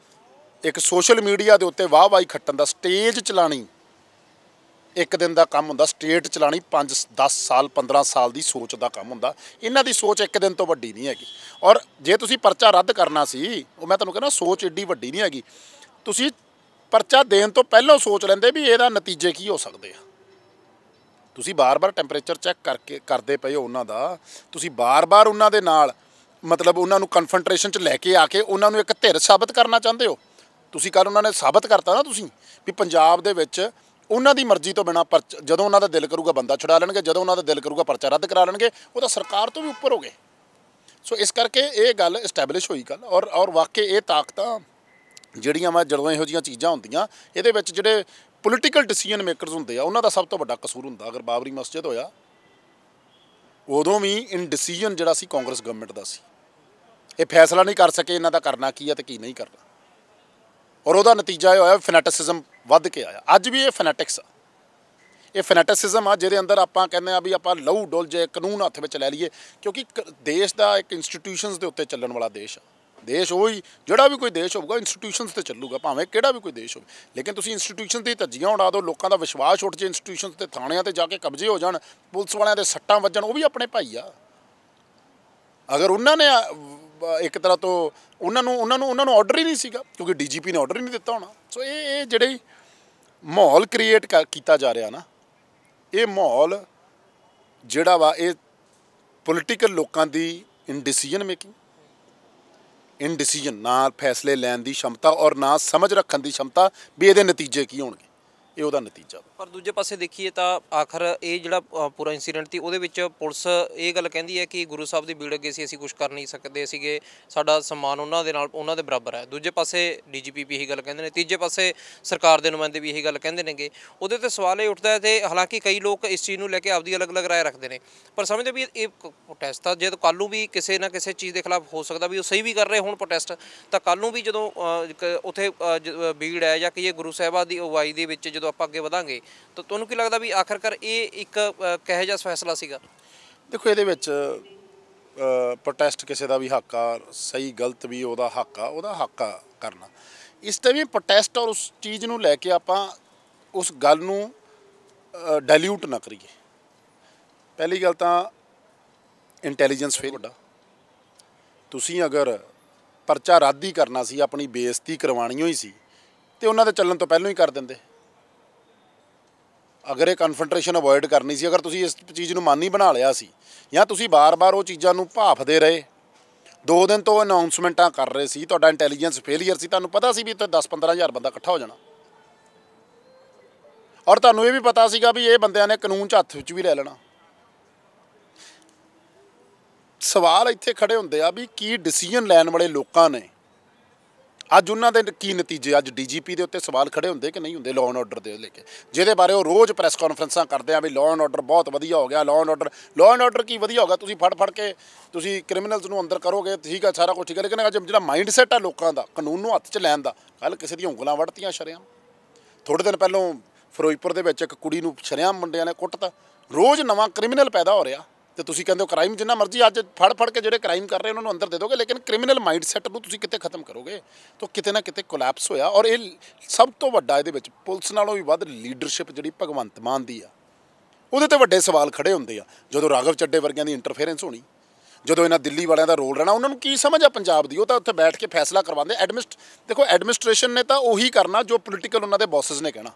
ਇੱਕ ਸੋਸ਼ਲ ਮੀਡੀਆ ਦੇ ਉੱਤੇ ਵਾਹ ਵਾਹੀ ਖੱਟਣ ਦਾ ਸਟੇਜ ਚਲਾਣੀ ਇੱਕ ਦਿਨ ਦਾ ਕੰਮ ਹੁੰਦਾ ਸਟੇਟ ਚਲਾਣੀ 5 10 ਸਾਲ 15 ਸਾਲ ਦੀ ਸੋਚ ਦਾ ਕੰਮ ਹੁੰਦਾ ਇਹਨਾਂ ਦੀ ਸੋਚ ਇੱਕ ਦਿਨ ਤੋਂ ਵੱਡੀ ਨਹੀਂ ਹੈਗੀ ਔਰ ਜੇ ਤੁਸੀਂ ਪਰਚਾ ਰੱਦ ਕਰਨਾ ਸੀ ਉਹ ਮੈਂ ਤੁਹਾਨੂੰ ਕਹਿੰਦਾ ਸੋਚ ਏਡੀ ਵੱਡੀ ਨਹੀਂ ਹੈਗੀ ਤੁਸੀਂ ਪਰਚਾ ਦੇਣ ਤੋਂ ਪਹਿਲਾਂ ਸੋਚ ਲੈਂਦੇ ਵੀ ਇਹਦਾ ਨਤੀਜੇ ਕੀ ਹੋ ਸਕਦੇ ਆ ਤੁਸੀਂ ਬਾਰ-ਬਾਰ ਟੈਂਪਰੇਚਰ ਚੈੱਕ ਕਰਕੇ ਕਰਦੇ ਪਏ ਹੋ ਉਹਨਾਂ ਦਾ ਤੁਸੀਂ ਬਾਰ-ਬਾਰ ਉਹਨਾਂ ਦੇ ਨਾਲ ਮਤਲਬ ਉਹਨਾਂ ਨੂੰ ਕਨਫਰੰਟੇਸ਼ਨ 'ਚ ਲੈ ਕੇ ਆ ਕੇ ਉਹਨਾਂ ਨੂੰ ਇੱਕ ਧਿਰ ਸਾਬਤ ਕਰਨਾ ਚਾਹੁੰਦੇ ਹੋ ਤੁਸੀਂ ਕੱਲ ਉਹਨਾਂ ਨੇ ਸਾਬਤ ਕਰਤਾ ਨਾ ਤੁਸੀਂ ਵੀ ਪੰਜਾਬ ਦੇ ਵਿੱਚ ਉਹਨਾਂ ਦੀ ਮਰਜ਼ੀ ਤੋਂ ਬਿਨਾ ਜਦੋਂ ਉਹਨਾਂ ਦਾ ਦਿਲ ਕਰੂਗਾ ਬੰਦਾ ਛੁਡਾ ਲੈਣਗੇ ਜਦੋਂ ਉਹਨਾਂ ਦਾ ਦਿਲ ਕਰੂਗਾ ਪਰਚਾ ਰੱਦ ਕਰਾ ਲੈਣਗੇ ਉਹ ਤਾਂ ਸਰਕਾਰ ਤੋਂ ਵੀ ਉੱਪਰ ਹੋ ਗਏ ਸੋ ਇਸ ਕਰਕੇ ਇਹ ਗੱਲ ਐਸਟੈਬਲਿਸ਼ ਹੋਈ ਗੱਲ ਔਰ ਔਰ ਵਾਕਈ ਇਹ ਤਾਕਤਾਂ ਜਿਹੜੀਆਂ ਮੈਂ ਜਦੋਂ ਇਹੋ ਜੀਆਂ ਚੀਜ਼ਾਂ ਹੁੰਦੀਆਂ ਇਹਦੇ ਵਿੱਚ ਜਿਹੜੇ ਪੋਲੀਟੀਕਲ ਡਿਸੀਜਨ ਮੇਕਰਸ ਹੁੰਦੇ ਆ ਉਹਨਾਂ ਦਾ ਸਭ ਤੋਂ ਵੱਡਾ ਕਸੂਰ ਹੁੰਦਾ ਅਗਰ ਬਾਬਰੀ ਮਸਜਿਦ ਹੋਇਆ ਉਦੋਂ ਵੀ ਇਨ ਡਿਸੀਜਨ ਜਿਹੜਾ ਸੀ ਕਾਂਗਰਸ ਗਵਰਨਮੈਂਟ ਦਾ ਸੀ ਇਹ ਫੈਸਲਾ ਨਹੀਂ ਕਰ ਸਕੇ ਇਹਨਾਂ ਦਾ ਕਰਨਾ ਕੀ ਹੈ ਤੇ ਕੀ ਨਹੀਂ ਕਰਨਾ ਔਰ ਉਹਦਾ ਨਤੀਜਾ ਇਹ ਹੋਇਆ ਫੈਨੈਟਿਸਿਜ਼ਮ ਵੱਧ ਕੇ ਆਇਆ ਅੱਜ ਵੀ ਇਹ ਫੈਨੈਟਿਕਸ ਆ ਇਹ ਫੈਨੈਟਿਸਿਜ਼ਮ ਆ ਜਿਹਦੇ ਅੰਦਰ ਆਪਾਂ ਕਹਿੰਦੇ ਆ ਵੀ ਆਪਾਂ ਲਹੂ ਡੋਲ ਜੇ ਕਾਨੂੰਨ ਹੱਥ ਵਿੱਚ ਲੈ ਲਈਏ ਕਿਉਂਕਿ ਦੇਸ਼ ਦਾ ਇੱਕ ਇੰਸਟੀਟਿਊਸ਼ਨਸ ਦੇ ਉੱਤੇ ਚੱਲਣ ਵਾਲਾ ਦੇਸ਼ ਆ ਦੇਸ਼ ਉਹੀ ਜਿਹੜਾ ਵੀ ਕੋਈ ਦੇਸ਼ ਹੋਊਗਾ ਇੰਸਟੀਟਿਊਸ਼ਨਸ ਤੇ ਚੱਲੂਗਾ ਭਾਵੇਂ ਕਿਹੜਾ ਵੀ ਕੋਈ ਦੇਸ਼ ਹੋਵੇ ਲੇਕਿਨ ਤੁਸੀਂ ਇੰਸਟੀਟਿਊਸ਼ਨ ਦੀ ਧੱਜੀਆਂ ਉਡਾ ਦਿਓ ਲੋਕਾਂ ਦਾ ਵਿਸ਼ਵਾਸ ਉੱਠ ਜੇ ਇੰਸਟੀਟਿਊਸ਼ਨਸ ਤੇ ਥਾਣਿਆਂ ਤੇ ਜਾ ਕੇ ਕਬਜ਼ੇ ਹੋ ਜਾਣ ਪੁਲਿਸ ਵਾਲਿਆਂ ਦੇ ਸੱਟਾਂ ਵੱਜਣ ਉਹ ਵੀ ਆਪਣੇ ਭਾਈ ਆ ਅਗਰ ਉਹਨਾਂ ਨੇ ਇੱਕ ਤਰ੍ਹਾਂ ਤੋਂ ਉਹਨਾਂ ਨੂੰ ਉਹਨਾਂ ਨੂੰ ਉਹਨਾਂ ਨੂੰ ਆਰਡਰ ਹੀ ਨਹੀਂ ਸੀਗਾ ਕਿਉਂਕਿ ਡੀਜੀਪੀ ਨੇ ਆਰਡਰ ਹੀ ਨਹੀਂ ਦਿੱਤਾ ਹੋਣਾ ਸੋ ਇਹ ਇਹ ਜਿਹੜੇ ਮਾਹੌਲ ਕ੍ਰੀਏਟ ਕੀਤਾ ਜਾ ਰਿਹਾ ਨਾ ਇਹ ਮਾਹੌਲ ਜਿਹੜਾ ਵਾ ਇਹ ਪੋਲਿਟਿਕਲ ਲੋਕਾਂ ਦੀ ਇਨਡਿਸੀਜਨ ਮੇਕਿੰਗ ਇਨਡਿਸੀਜਨ ਨਾਲ ਫੈਸਲੇ ਲੈਣ ਦੀ ਸ਼ਮਤਾ ਔਰ ਨਾ ਸਮਝ ਰੱਖਣ ਦੀ ਸ਼ਮਤਾ ਵੀ ਇਹਦੇ ਨਤੀਜੇ ਕੀ ਹੋਣਗੇ ਇਹ ਉਹਦਾ ਨਤੀਜਾ ਪਰ ਦੂਜੇ ਪਾਸੇ ਦੇਖੀਏ ਤਾਂ ਆਖਰ ਇਹ ਜਿਹੜਾ ਪੂਰਾ ਇਨਸੀਡੈਂਟ ਸੀ ਉਹਦੇ ਵਿੱਚ ਪੁਲਿਸ ਇਹ ਗੱਲ ਕਹਿੰਦੀ ਹੈ ਕਿ ਗੁਰੂ ਸਾਹਿਬ ਦੀ ਬੀੜ ਅੱਗੇ ਸੀ ਅਸੀਂ ਕੁਝ ਕਰ ਨਹੀਂ ਸਕਦੇ ਸੀਗੇ ਸਾਡਾ ਸਨਮਾਨ ਉਹਨਾਂ ਦੇ ਨਾਲ ਉਹਨਾਂ ਦੇ ਬਰਾਬਰ ਹੈ ਦੂਜੇ ਪਾਸੇ ਡੀਜੀਪੀ ਵੀ ਇਹੀ ਗੱਲ ਕਹਿੰਦੇ ਨੇ ਤੀਜੇ ਪਾਸੇ ਸਰਕਾਰ ਦੇ ਨੁਮਾਇੰਦੇ ਵੀ ਇਹੀ ਗੱਲ ਕਹਿੰਦੇ ਨੇਗੇ ਉਹਦੇ ਤੇ ਸਵਾਲ ਇਹ ਉੱਠਦਾ ਹੈ ਤੇ ਹਾਲਾਂਕਿ ਕਈ ਲੋਕ ਇਸ ਚੀਜ਼ ਨੂੰ ਲੈ ਕੇ ਆਪਦੀ ਅਲੱਗ-ਅਲੱਗ رائے ਰੱਖਦੇ ਨੇ ਪਰ ਸਮਝਦੇ ਵੀ ਇਹ ਪ੍ਰੋਟੈਸਟ ਤਾਂ ਜੇ ਕੱਲ ਨੂੰ ਵੀ ਕਿਸੇ ਨਾ ਕਿਸੇ ਚੀਜ਼ ਦੇ ਖਿਲਾਫ ਹੋ ਸਕਦਾ ਵੀ ਉਹ ਸਹੀ ਵੀ ਕਰ ਰਹੇ ਹੋਣ ਪ੍ਰੋਟੈਸਟ ਤਾਂ ਕੱਲ ਨੂੰ ਵੀ ਜਦੋਂ ਉੱਥੇ ਬੀੜ ਹੈ ਜਾਂ ਕਿ ਇਹ ਗੁਰੂ ਸਾਹਿਬਾ ਦੀ ਅਗਵਾਈ ਦੇ ਵਿੱਚ ਜਦੋਂ ਆਪਾਂ ਅੱਗੇ ਵਧਾਂਗੇ ਤਾਂ ਤੁਹਾਨੂੰ ਕੀ ਲੱਗਦਾ ਵੀ ਆਖਰਕਾਰ ਇਹ ਇੱਕ ਕਹੇ ਜਿਹਾ ਫੈਸਲਾ ਸੀਗਾ ਦੇਖੋ ਇਹਦੇ ਵਿੱਚ ਪ੍ਰੋਟੈਸਟ ਕਿਸੇ ਦਾ ਵੀ ਹੱਕ ਆ ਸਹੀ ਗਲਤ ਵੀ ਉਹਦਾ ਹੱਕ ਆ ਉਹਦਾ ਹੱਕ ਆ ਕਰਨਾ ਇਸ ਤੇ ਵੀ ਪ੍ਰੋਟੈਸਟ ਔਰ ਉਸ ਚੀਜ਼ ਨੂੰ ਲੈ ਕੇ ਆਪਾਂ ਉਸ ਗੱਲ ਨੂੰ ਡਾਇਲੂਟ ਨਾ ਕਰੀਏ ਪਹਿਲੀ ਗੱਲ ਤਾਂ ਇੰਟੈਲੀਜੈਂਸ ਫੇਰ ਵੱਡਾ ਤੁਸੀਂ ਅਗਰ ਪਰਚਾ ਰਾਦੀ ਕਰਨਾ ਸੀ ਆਪਣੀ ਬੇਇੱਜ਼ਤੀ ਕਰਵਾਣੀ ਹੋਈ ਸੀ ਤੇ ਉਹਨਾਂ ਦੇ ਚੱਲਣ ਤੋਂ ਪਹਿਲਾਂ ਹੀ ਕਰ ਦਿੰਦੇ ਅਗਰ ਇਹ ਕਨਫਰੰਟੇਸ਼ਨ ਅਵੋਇਡ ਕਰਨੀ ਸੀ ਅਗਰ ਤੁਸੀਂ ਇਸ ਚੀਜ਼ ਨੂੰ ਮਾਨੀ ਬਣਾ ਲਿਆ ਸੀ ਜਾਂ ਤੁਸੀਂ ਬਾਰ-ਬਾਰ ਉਹ ਚੀਜ਼ਾਂ ਨੂੰ ਭਾਫਦੇ ਰਹੇ ਦੋ ਦਿਨ ਤੋਂ ਅਨਾਉਂਸਮੈਂਟਾਂ ਕਰ ਰਹੇ ਸੀ ਤੁਹਾਡਾ ਇੰਟੈਲੀਜੈਂਸ ਫੇਲੀਅਰ ਸੀ ਤੁਹਾਨੂੰ ਪਤਾ ਸੀ ਵੀ ਇੱਥੇ 10-15000 ਬੰਦਾ ਇਕੱਠਾ ਹੋ ਜਾਣਾ ਔਰ ਤੁਹਾਨੂੰ ਇਹ ਵੀ ਪਤਾ ਸੀਗਾ ਵੀ ਇਹ ਬੰਦਿਆਂ ਨੇ ਕਾਨੂੰਨ 'ਚ ਹੱਥ ਵਿੱਚ ਵੀ ਲੈ ਲੈਣਾ ਸਵਾਲ ਇੱਥੇ ਖੜੇ ਹੁੰਦੇ ਆ ਵੀ ਕੀ ਡਿਸੀਜਨ ਲੈਣ ਵਾਲੇ ਲੋਕਾਂ ਨੇ ਅੱਜ ਉਹਨਾਂ ਦੇ ਕੀ ਨਤੀਜੇ ਅੱਜ ਡੀਜੀਪੀ ਦੇ ਉੱਤੇ ਸਵਾਲ ਖੜੇ ਹੁੰਦੇ ਕਿ ਨਹੀਂ ਹੁੰਦੇ ਲਾਅ ਐਂਡ ਆਰਡਰ ਦੇ ਲੈ ਕੇ ਜਿਹਦੇ ਬਾਰੇ ਉਹ ਰੋਜ਼ ਪ੍ਰੈਸ ਕਾਨਫਰੰਸਾਂ ਕਰਦੇ ਆ ਵੀ ਲਾਅ ਐਂਡ ਆਰਡਰ ਬਹੁਤ ਵਧੀਆ ਹੋ ਗਿਆ law and order law and order ਕੀ ਵਧੀਆ ਹੋਗਾ ਤੁਸੀਂ ਫੜ ਫੜ ਕੇ ਤੁਸੀਂ ਕ੍ਰਿਮੀਨਲਸ ਨੂੰ ਅੰਦਰ ਕਰੋਗੇ ਠੀਕ ਆ ਸਾਰਾ ਕੁਝ ਠੀਕ ਹੈ ਲੇਕਿਨ ਅੱਜ ਜਿਹੜਾ ਮਾਈਂਡ ਸੈਟ ਆ ਲੋਕਾਂ ਦਾ ਕਾਨੂੰਨ ਨੂੰ ਹੱਥ 'ਚ ਲੈਣ ਦਾ ਕੱਲ ਕਿਸੇ ਦੀਆਂ ਉਂਗਲਾਂ ਵੜਤੀਆਂ ਸ਼ਰਿਆਂ ਥੋੜੇ ਦਿਨ ਪਹਿਲਾਂ ਫਿਰੋਜ਼ਪੁਰ ਦੇ ਵਿੱਚ ਇੱਕ ਕੁੜੀ ਨੂੰ ਸ਼ਰਿਆਂ ਮੁੰਡਿਆਂ ਨੇ ਕੁੱਟਤਾ ਰੋਜ਼ ਨਵਾਂ ਕ੍ਰਿਮੀਨਲ ਪੈਦਾ ਹੋ ਰਿਹਾ ਤੇ ਤੁਸੀਂ ਕਹਿੰਦੇ ਹੋ ਕ੍ਰਾਈਮ ਜਿੰਨਾ ਮਰਜ਼ੀ ਅੱਜ ਫੜ ਫੜ ਕੇ ਜਿਹੜੇ ਕ੍ਰਾਈਮ ਕਰ ਰਹੇ ਉਹਨਾਂ ਨੂੰ ਅੰਦਰ ਦੇ ਦੋਗੇ ਲੇਕਿਨ ਕ੍ਰਿਮੀਨਲ ਮਾਈਂਡਸੈਟ ਨੂੰ ਤੁਸੀਂ ਕਿਤੇ ਖਤਮ ਕਰੋਗੇ ਤਾਂ ਕਿਤੇ ਨਾ ਕਿਤੇ ਕੋਲੈਪਸ ਹੋਇਆ ਔਰ ਇਹ ਸਭ ਤੋਂ ਵੱਡਾ ਇਹਦੇ ਵਿੱਚ ਪੁਲਿਸ ਨਾਲੋਂ ਵੀ ਵੱਧ ਲੀਡਰਸ਼ਿਪ ਜਿਹੜੀ ਭਗਵੰਤ ਮਾਨ ਦੀ ਆ ਉਹਦੇ ਤੇ ਵੱਡੇ ਸਵਾਲ ਖੜੇ ਹੁੰਦੇ ਆ ਜਦੋਂ ਰਾਗਵ ਚੱਡੇ ਵਰਗਿਆਂ ਦੀ ਇੰਟਰਫੇਰੈਂਸ ਹੋਣੀ ਜਦੋਂ ਇਹਨਾਂ ਦਿੱਲੀ ਵਾਲਿਆਂ ਦਾ ਰੋਲ ਰਹਿਣਾ ਉਹਨਾਂ ਨੂੰ ਕੀ ਸਮਝ ਆ ਪੰਜਾਬ ਦੀ ਉਹ ਤਾਂ ਉੱਥੇ ਬੈਠ ਕੇ ਫੈਸਲਾ ਕਰਵਾਉਂਦੇ ਐਡਮਿਨਿਸਟ ਦੇਖੋ ਐਡਮਿਨਿਸਟ੍ਰੇਸ਼ਨ ਨੇ ਤਾਂ ਉਹੀ ਕਰਨਾ ਜੋ ਪੋਲਿਟਿਕਲ ਉਹਨਾਂ ਦੇ ਬੌਸਸ ਨੇ ਕਹਿਣਾ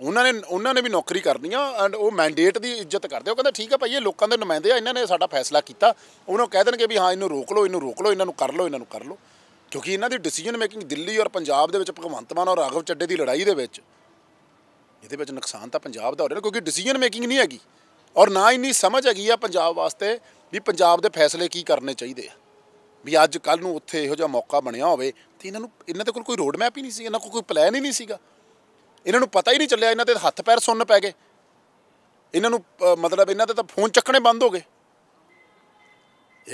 ਉਹਨਾਂ ਨੇ ਉਹਨਾਂ ਨੇ ਵੀ ਨੌਕਰੀ ਕਰਨੀ ਆ ਐਂਡ ਉਹ ਮੈਂਡੇਟ ਦੀ ਇੱਜ਼ਤ ਕਰਦੇ ਉਹ ਕਹਿੰਦਾ ਠੀਕ ਆ ਭਾਈ ਇਹ ਲੋਕਾਂ ਦੇ ਨੁਮਾਇੰਦੇ ਆ ਇਹਨਾਂ ਨੇ ਸਾਡਾ ਫੈਸਲਾ ਕੀਤਾ ਉਹਨੂੰ ਕਹਿ ਦੇਣਗੇ ਵੀ ਹਾਂ ਇਹਨੂੰ ਰੋਕ ਲਓ ਇਹਨੂੰ ਰੋਕ ਲਓ ਇਹਨਾਂ ਨੂੰ ਕਰ ਲਓ ਇਹਨਾਂ ਨੂੰ ਕਰ ਲਓ ਕਿਉਂਕਿ ਇਹਨਾਂ ਦੀ ਡਿਸੀਜਨ ਮੇਕਿੰਗ ਦਿੱਲੀ ਔਰ ਪੰਜਾਬ ਦੇ ਵਿੱਚ ਭਗਵੰਤ ਮਾਨ ਔਰ ਰਾਘਵ ਚੱਡੇ ਦੀ ਲੜਾਈ ਦੇ ਵਿੱਚ ਇਹਦੇ ਵਿੱਚ ਨੁਕਸਾਨ ਤਾਂ ਪੰਜਾਬ ਦਾ ਹੋ ਰਿਹਾ ਕਿਉਂਕਿ ਡਿਸੀਜਨ ਮੇਕਿੰਗ ਨਹੀਂ ਹੈਗੀ ਔਰ ਨਾ ਇੰਨੀ ਸਮਝ ਹੈਗੀ ਆ ਪੰਜਾਬ ਵਾਸਤੇ ਵੀ ਪੰਜਾਬ ਦੇ ਫੈਸਲੇ ਕੀ ਕਰਨੇ ਚਾਹੀਦੇ ਆ ਵੀ ਅੱਜ ਕੱਲ ਨੂੰ ਉੱਥੇ ਇਹੋ ਜਿਹਾ ਮੌਕਾ ਬਣਿਆ ਹੋਵੇ ਤੇ ਇਹਨਾਂ ਨੂੰ ਇਹਨਾਂ ਦੇ ਕੋਲ ਕੋਈ ਰੋਡ ਮੈਪ ਹੀ ਨਹੀਂ ਸੀ ਇਹਨਾਂ ਕੋਲ ਕੋਈ ਪਲਾਨ ਹੀ ਨਹੀਂ ਸੀਗਾ ਇਹਨਾਂ ਨੂੰ ਪਤਾ ਹੀ ਨਹੀਂ ਚੱਲਿਆ ਇਹਨਾਂ ਦੇ ਹੱਥ ਪੈਰ ਸੁੰਨ ਪੈ ਗਏ ਇਹਨਾਂ ਨੂੰ ਮਤਲਬ ਇਹਨਾਂ ਦੇ ਤਾਂ ਫੋਨ ਚੱਕਣੇ ਬੰਦ ਹੋ ਗਏ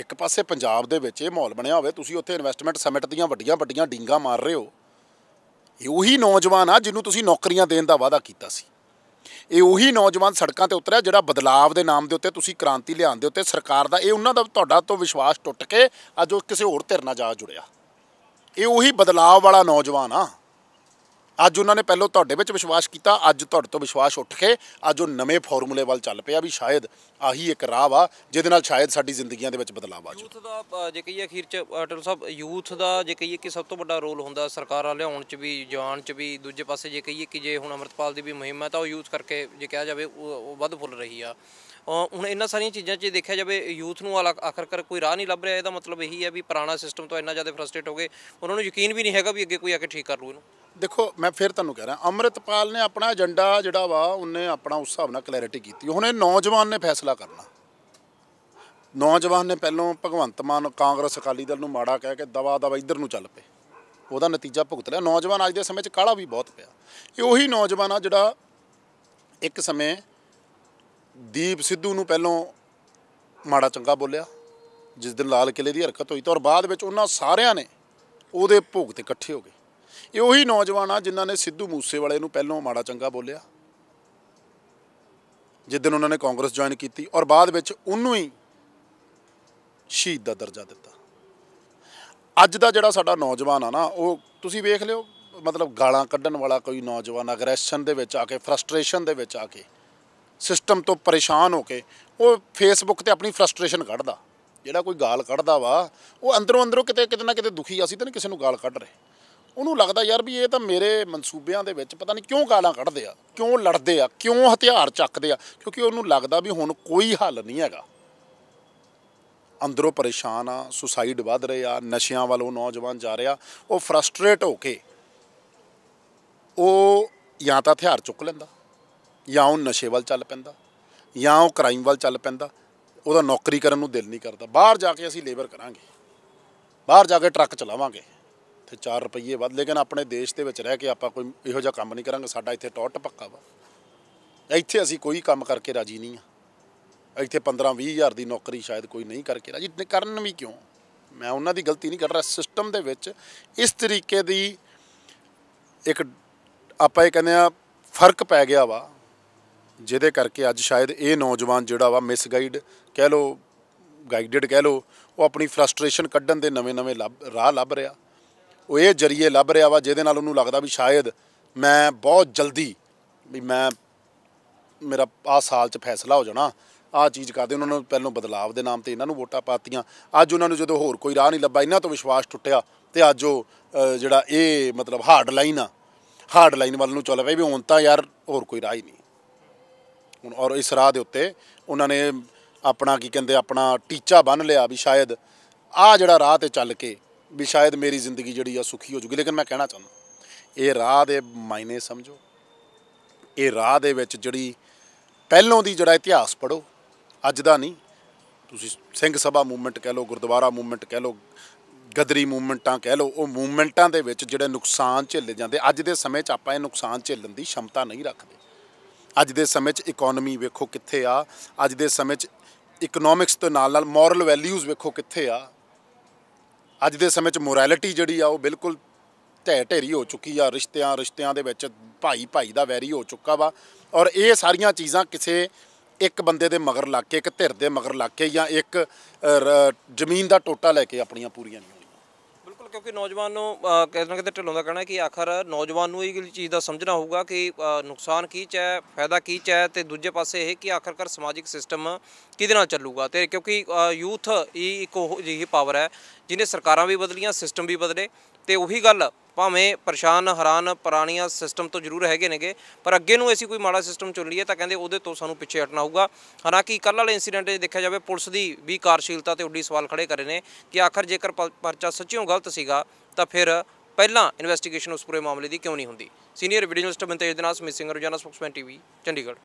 ਇੱਕ ਪਾਸੇ ਪੰਜਾਬ ਦੇ ਵਿੱਚ ਇਹ ਮਾਹੌਲ ਬਣਿਆ ਹੋਵੇ ਤੁਸੀਂ ਉੱਥੇ ਇਨਵੈਸਟਮੈਂਟ ਸਮਿਟ ਦੀਆਂ ਵੱਡੀਆਂ ਵੱਡੀਆਂ ਡਿੰਗਾ ਮਾਰ ਰਹੇ ਹੋ ਇਹ ਉਹੀ ਨੌਜਵਾਨ ਆ ਜਿਹਨੂੰ ਤੁਸੀਂ ਨੌਕਰੀਆਂ ਦੇਣ ਦਾ ਵਾਅਦਾ ਕੀਤਾ ਸੀ ਇਹ ਉਹੀ ਨੌਜਵਾਨ ਸੜਕਾਂ ਤੇ ਉਤਰਿਆ ਜਿਹੜਾ ਬਦਲਾਵ ਦੇ ਨਾਮ ਦੇ ਉੱਤੇ ਤੁਸੀਂ ਕ੍ਰਾਂਤੀ ਲਿਆਉਣ ਦੇ ਉੱਤੇ ਸਰਕਾਰ ਦਾ ਇਹ ਉਹਨਾਂ ਦਾ ਤੁਹਾਡਾ ਤੋਂ ਵਿਸ਼ਵਾਸ ਟੁੱਟ ਕੇ ਅੱਜ ਉਹ ਕਿਸੇ ਹੋਰ ਧਿਰ ਨਾਲ ਜਾ ਜੁੜਿਆ ਇਹ ਉਹੀ ਬਦਲਾਵ ਵਾਲਾ ਨੌਜਵਾਨ ਆ ਅੱਜ ਉਹਨਾਂ ਨੇ ਪਹਿਲਾਂ ਤੁਹਾਡੇ ਵਿੱਚ ਵਿਸ਼ਵਾਸ ਕੀਤਾ ਅੱਜ ਤੁਹਾਡੇ ਤੋਂ ਵਿਸ਼ਵਾਸ ਉੱਠ ਕੇ ਅੱਜ ਉਹ ਨਵੇਂ ਫਾਰਮੂਲੇ ਵੱਲ ਚੱਲ ਪਿਆ ਵੀ ਸ਼ਾਇਦ ਆਹੀ ਇੱਕ ਰਾਹ ਵਾ ਜਿਹਦੇ ਨਾਲ ਸ਼ਾਇਦ ਸਾਡੀ ਜ਼ਿੰਦਗੀਆਂ ਦੇ ਵਿੱਚ ਬਦਲਾਅ ਆ ਜਾਵੇ ਯੂਥ ਦਾ ਜੇ ਕਹੀਏ ਅਖੀਰ ਚ ਅਟਲ ਸਾਹਿਬ ਯੂਥ ਦਾ ਜੇ ਕਹੀਏ ਕਿ ਸਭ ਤੋਂ ਵੱਡਾ ਰੋਲ ਹੁੰਦਾ ਸਰਕਾਰਾਂ ਲਿਆਉਣ ਚ ਵੀ ਜਵਾਨ ਚ ਵੀ ਦੂਜੇ ਪਾਸੇ ਜੇ ਕਹੀਏ ਕਿ ਜੇ ਹੁਣ ਅਮਰਤਪਾਲ ਦੀ ਵੀ ਮੁਹਿੰਮ ਹੈ ਤਾਂ ਉਹ ਯੂਥ ਕਰਕੇ ਜੇ ਕਿਹਾ ਜਾਵੇ ਉਹ ਵੱਧ ਫੁੱਲ ਰਹੀ ਆ ਹੁਣ ਇਹਨਾਂ ਸਾਰੀਆਂ ਚੀਜ਼ਾਂ 'ਚ ਦੇਖਿਆ ਜਾਵੇ ਯੂਥ ਨੂੰ ਆਖਰਕਾਰ ਕੋਈ ਰਾਹ ਨਹੀਂ ਲੱਭ ਰਿਹਾ ਇਹਦਾ ਮਤਲਬ ਇਹੀ ਹੈ ਵੀ ਪੁਰਾਣਾ ਸਿਸਟਮ ਤੋਂ ਇੰਨਾ ਜ਼ਿਆਦਾ ਫਰਸਟ੍ਰੇਟ ਹੋ ਗਏ ਉਹਨਾਂ ਨੂੰ ਯਕੀਨ ਵੀ ਨਹੀਂ ਹੈਗਾ ਵੀ ਅੱਗੇ ਕੋਈ ਆ ਕੇ ਠੀਕ ਕਰ ਲੂ ਇਹਨੂੰ ਦੇਖੋ ਮੈਂ ਫਿਰ ਤੁਹਾਨੂੰ ਕਹਿ ਰਿਹਾ ਅਮਰਿਤਪਾਲ ਨੇ ਆਪਣਾ ਏਜੰਡਾ ਜਿਹੜਾ ਵਾ ਉਹਨੇ ਆਪਣਾ ਉਸ ਹਿਸਾਬ ਨਾਲ ਕਲੈਰਿਟੀ ਕੀਤੀ ਹੁਣ ਇਹ ਨੌਜਵਾਨ ਨੇ ਫੈਸਲਾ ਕਰਨਾ ਨੌਜਵਾਨ ਨੇ ਪਹਿਲਾਂ ਭਗਵੰਤ ਮਾਨ ਕਾਂਗਰਸ ਅਕਾਲੀ ਦਲ ਨੂੰ ਮਾੜਾ ਕਹਿ ਕੇ ਦਵਾ ਦਵਾ ਇੱਧਰ ਨੂੰ ਚੱਲ ਪਏ ਉਹਦਾ ਨਤੀਜਾ ਭੁਗਤ ਲਿਆ ਨੌਜਵਾਨ ਅੱਜ ਦੇ ਸਮੇਂ 'ਚ ਕਾਲਾ ਵੀ ਬਹੁਤ ਪਿਆ ਇਹ ਉਹੀ ਨੌਜਵਾਨ ਆ ਜਿਹੜਾ ਇੱਕ ਸਮੇਂ ਦੀਪ ਸਿੱਧੂ ਨੂੰ ਪਹਿਲਾਂ ਮਾੜਾ ਚੰਗਾ ਬੋਲਿਆ ਜਿਸ ਦਿਨ ਲਾਲ ਕਿਲੇ ਦੀ ਹਰਕਤ ਹੋਈ ਤਾਂ ਔਰ ਬਾਅਦ ਵਿੱਚ ਉਹਨਾਂ ਸਾਰਿਆਂ ਨੇ ਉਹਦੇ ਭੁਗਤ ਇਕੱਠੇ ਹੋ ਗਏ ਇਹ ਉਹੀ ਨੌਜਵਾਨ ਆ ਜਿਨ੍ਹਾਂ ਨੇ ਸਿੱਧੂ ਮੂਸੇਵਾਲੇ ਨੂੰ ਪਹਿਲਾਂ ਮਾੜਾ ਚੰਗਾ ਬੋਲਿਆ ਜਿੱਦਨ ਉਹਨਾਂ ਨੇ ਕਾਂਗਰਸ ਜੁਆਇਨ ਕੀਤੀ ਔਰ ਬਾਅਦ ਵਿੱਚ ਉਹਨੂੰ ਹੀ ਸ਼ਹੀਦ ਦਾ ਦਰਜਾ ਦਿੱਤਾ ਅੱਜ ਦਾ ਜਿਹੜਾ ਸਾਡਾ ਨੌਜਵਾਨ ਆ ਨਾ ਉਹ ਤੁਸੀਂ ਵੇਖ ਲਿਓ ਮਤਲਬ ਗਾਲਾਂ ਕੱਢਣ ਵਾਲਾ ਕੋਈ ਨੌਜਵਾਨ ਅਗਰੈਸ਼ਨ ਦੇ ਵਿੱਚ ਆ ਕੇ ਫਰਸਟ੍ਰੇਸ਼ਨ ਦੇ ਵਿੱਚ ਆ ਕੇ ਸਿਸਟਮ ਤੋਂ ਪਰੇਸ਼ਾਨ ਹੋ ਕੇ ਉਹ ਫੇਸਬੁੱਕ ਤੇ ਆਪਣੀ ਫਰਸਟ੍ਰੇਸ਼ਨ ਕੱਢਦਾ ਜਿਹੜਾ ਕੋਈ ਗਾਲ ਕੱਢਦਾ ਵਾ ਉਹ ਅੰਦਰੋਂ ਅੰਦਰੋਂ ਕਿਤੇ ਕਿਤੇ ਨਾ ਕਿਤੇ ਦੁਖੀ ਆ ਸੀ ਤੇ ਨਾ ਕਿਸੇ ਨੂੰ ਗਾਲ ਕੱਢ ਰਿਹਾ ਉਹਨੂੰ ਲੱਗਦਾ ਯਾਰ ਵੀ ਇਹ ਤਾਂ ਮੇਰੇ ਮਨਸੂਬਿਆਂ ਦੇ ਵਿੱਚ ਪਤਾ ਨਹੀਂ ਕਿਉਂ ਗਾਲਾਂ ਕੱਢਦੇ ਆ ਕਿਉਂ ਲੜਦੇ ਆ ਕਿਉਂ ਹਥਿਆਰ ਚੱਕਦੇ ਆ ਕਿਉਂਕਿ ਉਹਨੂੰ ਲੱਗਦਾ ਵੀ ਹੁਣ ਕੋਈ ਹੱਲ ਨਹੀਂ ਹੈਗਾ ਅੰਦਰੋਂ ਪਰੇਸ਼ਾਨ ਆ ਸੁਸਾਈਡ ਵੱਧ ਰਹੇ ਆ ਨਸ਼ਿਆਂ ਵੱਲ ਉਹ ਨੌਜਵਾਨ ਜਾ ਰਿਹਾ ਉਹ ਫਰਸਟ੍ਰੇਟ ਹੋ ਕੇ ਉਹ ਜਾਂ ਤਾਂ ਹਥਿਆਰ ਚੁੱਕ ਲੈਂਦਾ ਜਾਂ ਉਹ ਨਸ਼ੇ ਵੱਲ ਚੱਲ ਪੈਂਦਾ ਜਾਂ ਉਹ ਕ੍ਰਾਈਮ ਵੱਲ ਚੱਲ ਪੈਂਦਾ ਉਹਦਾ ਨੌਕਰੀ ਕਰਨ ਨੂੰ ਦਿਲ ਨਹੀਂ ਕਰਦਾ ਬਾਹਰ ਜਾ ਕੇ ਅਸੀਂ ਲੇਬਰ ਕਰਾਂਗੇ ਬਾਹਰ ਜਾ ਕੇ ਟਰੱਕ ਚਲਾਵਾਂਗੇ ਤੇ 4 ਰੁਪਏ ਵੱਧ ਲੇਕਿਨ ਆਪਣੇ ਦੇਸ਼ ਦੇ ਵਿੱਚ ਰਹਿ ਕੇ ਆਪਾਂ ਕੋਈ ਇਹੋ ਜਿਹਾ ਕੰਮ ਨਹੀਂ ਕਰਾਂਗੇ ਸਾਡਾ ਇੱਥੇ ਟੌਟ ਪੱਕਾ ਵਾ ਇੱਥੇ ਅਸੀਂ ਕੋਈ ਕੰਮ ਕਰਕੇ ਰਾਜੀ ਨਹੀਂ ਆ ਇੱਥੇ 15 20000 ਦੀ ਨੌਕਰੀ ਸ਼ਾਇਦ ਕੋਈ ਨਹੀਂ ਕਰਕੇ ਰਾਜੀ ਕਰਨ ਵੀ ਕਿਉਂ ਮੈਂ ਉਹਨਾਂ ਦੀ ਗਲਤੀ ਨਹੀਂ ਕਰ ਰਿਹਾ ਸਿਸਟਮ ਦੇ ਵਿੱਚ ਇਸ ਤਰੀਕੇ ਦੀ ਇੱਕ ਆਪਾਂ ਇਹ ਕਹਿੰਦੇ ਆ ਫਰਕ ਪੈ ਗਿਆ ਵਾ ਜਿਹਦੇ ਕਰਕੇ ਅੱਜ ਸ਼ਾਇਦ ਇਹ ਨੌਜਵਾਨ ਜਿਹੜਾ ਵਾ ਮਿਸਗਾਈਡ ਕਹਿ ਲੋ ਗਾਈਡਡ ਕਹਿ ਲੋ ਉਹ ਆਪਣੀ ਫਰਸਟ੍ਰੇਸ਼ਨ ਕੱਢਣ ਦੇ ਨਵੇਂ-ਨਵੇਂ ਰਾਹ ਲੱਭ ਰਿਹਾ ਉਹ ਇਹ ਜਰੀਏ ਲੱਭ ਰਿਹਾ ਵਾ ਜਿਹਦੇ ਨਾਲ ਉਹਨੂੰ ਲੱਗਦਾ ਵੀ ਸ਼ਾਇਦ ਮੈਂ ਬਹੁਤ ਜਲਦੀ ਵੀ ਮੈਂ ਮੇਰਾ ਆ ਸਾਲ 'ਚ ਫੈਸਲਾ ਹੋ ਜਾਣਾ ਆ ਚੀਜ਼ ਕਰਦੇ ਉਹਨਾਂ ਨੂੰ ਪਹਿਲਾਂ ਬਦਲਾਵ ਦੇ ਨਾਮ ਤੇ ਇਹਨਾਂ ਨੂੰ ਵੋਟਾਂ ਪਾਤੀਆਂ ਅੱਜ ਉਹਨਾਂ ਨੂੰ ਜਦੋਂ ਹੋਰ ਕੋਈ ਰਾਹ ਨਹੀਂ ਲੱਭਾ ਇਹਨਾਂ ਤੋਂ ਵਿਸ਼ਵਾਸ ਟੁੱਟਿਆ ਤੇ ਅੱਜ ਉਹ ਜਿਹੜਾ ਇਹ ਮਤਲਬ ਹਾਰਡ ਲਾਈਨ ਆ ਹਾਰਡ ਲਾਈਨ ਵੱਲ ਨੂੰ ਚੱਲ ਪਏ ਵੀ ਹੁਣ ਤਾਂ ਯਾਰ ਹੋਰ ਕੋਈ ਰਾਹ ਹੀ ਨਹੀਂ ਹੁਣ ਔਰ ਇਸ ਰਾਹ ਦੇ ਉੱਤੇ ਉਹਨਾਂ ਨੇ ਆਪਣਾ ਕੀ ਕਹਿੰਦੇ ਆਪਣਾ ਟੀਚਾ ਬੰਨ ਲਿਆ ਵੀ ਸ਼ਾਇਦ ਆ ਜਿਹੜਾ ਰਾਹ ਤੇ ਚੱਲ ਕੇ ਵੀ ਸ਼ਾਇਦ ਮੇਰੀ ਜ਼ਿੰਦਗੀ ਜਿਹੜੀ ਆ ਸੁਖੀ ਹੋ ਜੂਗੀ ਲੇਕਿਨ ਮੈਂ ਕਹਿਣਾ ਚਾਹੁੰਦਾ ਇਹ ਰਾਹ ਦੇ ਮਾਇਨੇ ਸਮਝੋ ਇਹ ਰਾਹ ਦੇ ਵਿੱਚ ਜਿਹੜੀ ਪਹਿਲੋਂ ਦੀ ਜਿਹੜਾ ਇਤਿਹਾਸ ਪੜੋ ਅੱਜ ਦਾ ਨਹੀਂ ਤੁਸੀਂ ਸਿੰਘ ਸਭਾ ਮੂਵਮੈਂਟ ਕਹਿ ਲਓ ਗੁਰਦੁਆਰਾ ਮੂਵਮੈਂਟ ਕਹਿ ਲਓ ਗਦਰੀ ਮੂਵਮੈਂਟਾਂ ਕਹਿ ਲਓ ਉਹ ਮੂਵਮੈਂਟਾਂ ਦੇ ਵਿੱਚ ਜਿਹੜੇ ਨੁਕਸਾਨ ਝੱਲੇ ਜਾਂਦੇ ਅੱਜ ਦੇ ਸਮੇਂ 'ਚ ਆਪਾਂ ਇਹ ਨੁਕਸਾਨ ਝੱਲਣ ਦੀ ਸ਼ਮਤਾ ਨਹੀਂ ਰੱਖਦੇ ਅੱਜ ਦੇ ਸਮੇਂ 'ਚ ਇਕਨੋਮੀ ਵੇਖੋ ਕਿੱਥੇ ਆ ਅੱਜ ਦੇ ਸਮੇਂ 'ਚ ਇਕਨੋਮਿਕਸ ਤੋਂ ਨਾਲ ਨਾਲ ਮੋਰਲ ਵੈਲਿਊਜ਼ ਵੇਖੋ ਕਿੱਥੇ ਆ ਅੱਜ ਦੇ ਸਮੇਂ 'ਚ ਮੋਰੈਲਿਟੀ ਜਿਹੜੀ ਆ ਉਹ ਬਿਲਕੁਲ ਢਹਿ ਢੇਰੀ ਹੋ ਚੁੱਕੀ ਆ ਰਿਸ਼ਤਿਆਂ ਰਿਸ਼ਤਿਆਂ ਦੇ ਵਿੱਚ ਭਾਈ ਭਾਈ ਦਾ ਵੈਰੀ ਹੋ ਚੁੱਕਾ ਵਾ ਔਰ ਇਹ ਸਾਰੀਆਂ ਚੀਜ਼ਾਂ ਕਿਸੇ ਇੱਕ ਬੰਦੇ ਦੇ ਮਗਰ ਲੱਗ ਕੇ ਇੱਕ ਧਿਰ ਦੇ ਮਗਰ ਲੱਗ ਕੇ ਜਾਂ ਇੱਕ ਜ਼ਮੀਨ ਦਾ ਟੋਟਾ ਲੈ ਕੇ ਆਪਣੀਆਂ ਪੂਰੀਆਂ ਨਹੀਂ ਕਿਉਂਕਿ ਨੌਜਵਾਨ ਨੂੰ ਕਿਸੇ ਨਾ ਕਿਤੇ ਢਿੱਲੋਂ ਦਾ ਕਹਿਣਾ ਕਿ ਆਖਰ ਨੌਜਵਾਨ ਨੂੰ ਇਹ ਚੀਜ਼ ਦਾ ਸਮਝਣਾ ਹੋਊਗਾ ਕਿ ਨੁਕਸਾਨ ਕੀ ਚ ਹੈ ਫਾਇਦਾ ਕੀ ਚ ਹੈ ਤੇ ਦੂਜੇ ਪਾਸੇ ਇਹ ਕਿ ਆਖਰਕਾਰ ਸਮਾਜਿਕ ਸਿਸਟਮ ਕਿਹਦੇ ਨਾਲ ਚੱਲੂਗਾ ਤੇ ਕਿਉਂਕਿ ਯੂਥ ਇਹ ਇੱਕ ਉਹ ਜਿਹੀ ਪਾਵਰ ਹੈ ਜਿਹਨੇ ਸਰਕਾਰਾਂ ਵੀ ਬਦਲੀਆਂ ਸਿਸਟਮ ਵੀ ਬਦਲੇ ਤੇ ਉਹੀ ਗੱਲ ਭਾਵੇਂ ਪਰੇਸ਼ਾਨ ਹੈਰਾਨ ਪੁਰਾਣੀਆਂ ਸਿਸਟਮ ਤੋਂ ਜ਼ਰੂਰ ਹੈਗੇ ਨੇਗੇ ਪਰ ਅੱਗੇ ਨੂੰ ਅਸੀਂ ਕੋਈ ਮਾੜਾ ਸਿਸਟਮ ਚੁਣ ਲਈਏ ਤਾਂ ਕਹਿੰਦੇ ਉਹਦੇ ਤੋਂ ਸਾਨੂੰ ਪਿੱਛੇ ਹਟਣਾ ਹੋਊਗਾ ਹਾਲਾਂਕਿ ਕੱਲ ਵਾਲੇ ਇਨਸੀਡੈਂਟ ਦੇ ਦੇਖਿਆ ਜਾਵੇ ਪੁਲਿਸ ਦੀ ਵੀ ਕਾਰਸ਼ੀਲਤਾ ਤੇ ਉੱਡੀ ਸਵਾਲ ਖੜੇ ਕਰੇ ਨੇ ਕਿ ਆਖਰ ਜੇਕਰ ਪਰਚਾ ਸੱਚੀਓ ਗਲਤ ਸੀਗਾ ਤਾਂ ਫਿਰ ਪਹਿਲਾਂ ਇਨਵੈਸਟੀਗੇਸ਼ਨ ਉਸ ਪੂਰੇ ਮਾਮਲੇ ਦੀ ਕਿਉਂ ਨਹੀਂ ਹੁੰਦੀ ਸੀਨੀਅਰ ਵੀਡੀਓ ਜਰਨਲਿਸਟ ਬੰਤੇਜ ਦਿਨਾਸ ਸਿੰਘ ਰੋਜ਼ਾਨਾ ਸਪੋਕਸਮੈਨ ਟੀਵੀ ਚੰਡੀਗੜ੍ਹ